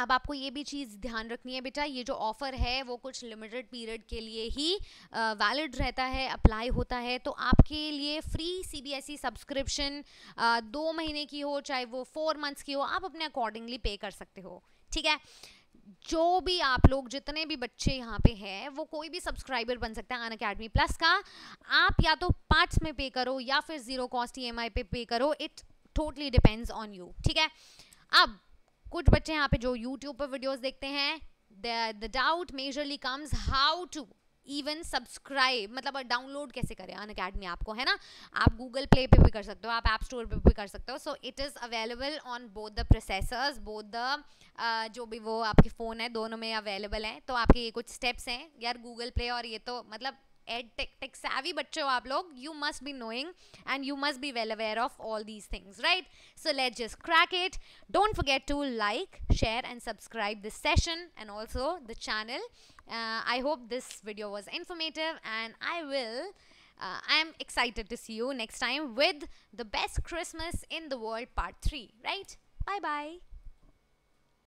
अब आपको ये भी चीज़ ध्यान रखनी है बेटा ये जो ऑफ़र है वो कुछ लिमिटेड पीरियड के लिए ही वैलिड रहता है अप्लाई होता है तो आपके लिए फ्री सीबीएसई सब्सक्रिप्शन दो महीने की हो चाहे वो फोर मंथ्स की हो आप अपने अकॉर्डिंगली पे कर सकते हो ठीक है जो भी आप लोग जितने भी बच्चे यहाँ पे हैं वो कोई भी सब्सक्राइबर बन सकता है अन अकेडमी प्लस का आप या तो पार्ट्स में पे करो या फिर ज़ीरो कॉस्ट ई पे पे करो it totally depends on you ठीक है अब कुछ बच्चे यहाँ पे जो यूट्यूब पर वीडियोस देखते हैं the doubt majorly comes how to even subscribe मतलब डाउनलोड कैसे करें अन अकेडमी आपको है ना आप गूगल प्ले पे भी कर सकते हो आप ऐप स्टोर पे भी कर सकते हो so it is available on both the processors both the जो भी वो आपके फ़ोन है दोनों में अवेलेबल है तो आपके ये कुछ स्टेप्स हैं यार गूगल प्ले और ये तो मतलब ed tech, tech savvy but aap you must be knowing and you must be well aware of all these things right so let's just crack it don't forget to like share and subscribe this session and also the channel uh, i hope this video was informative and i will uh, I am excited to see you next time with the best Christmas in the world part 3, right? Bye bye.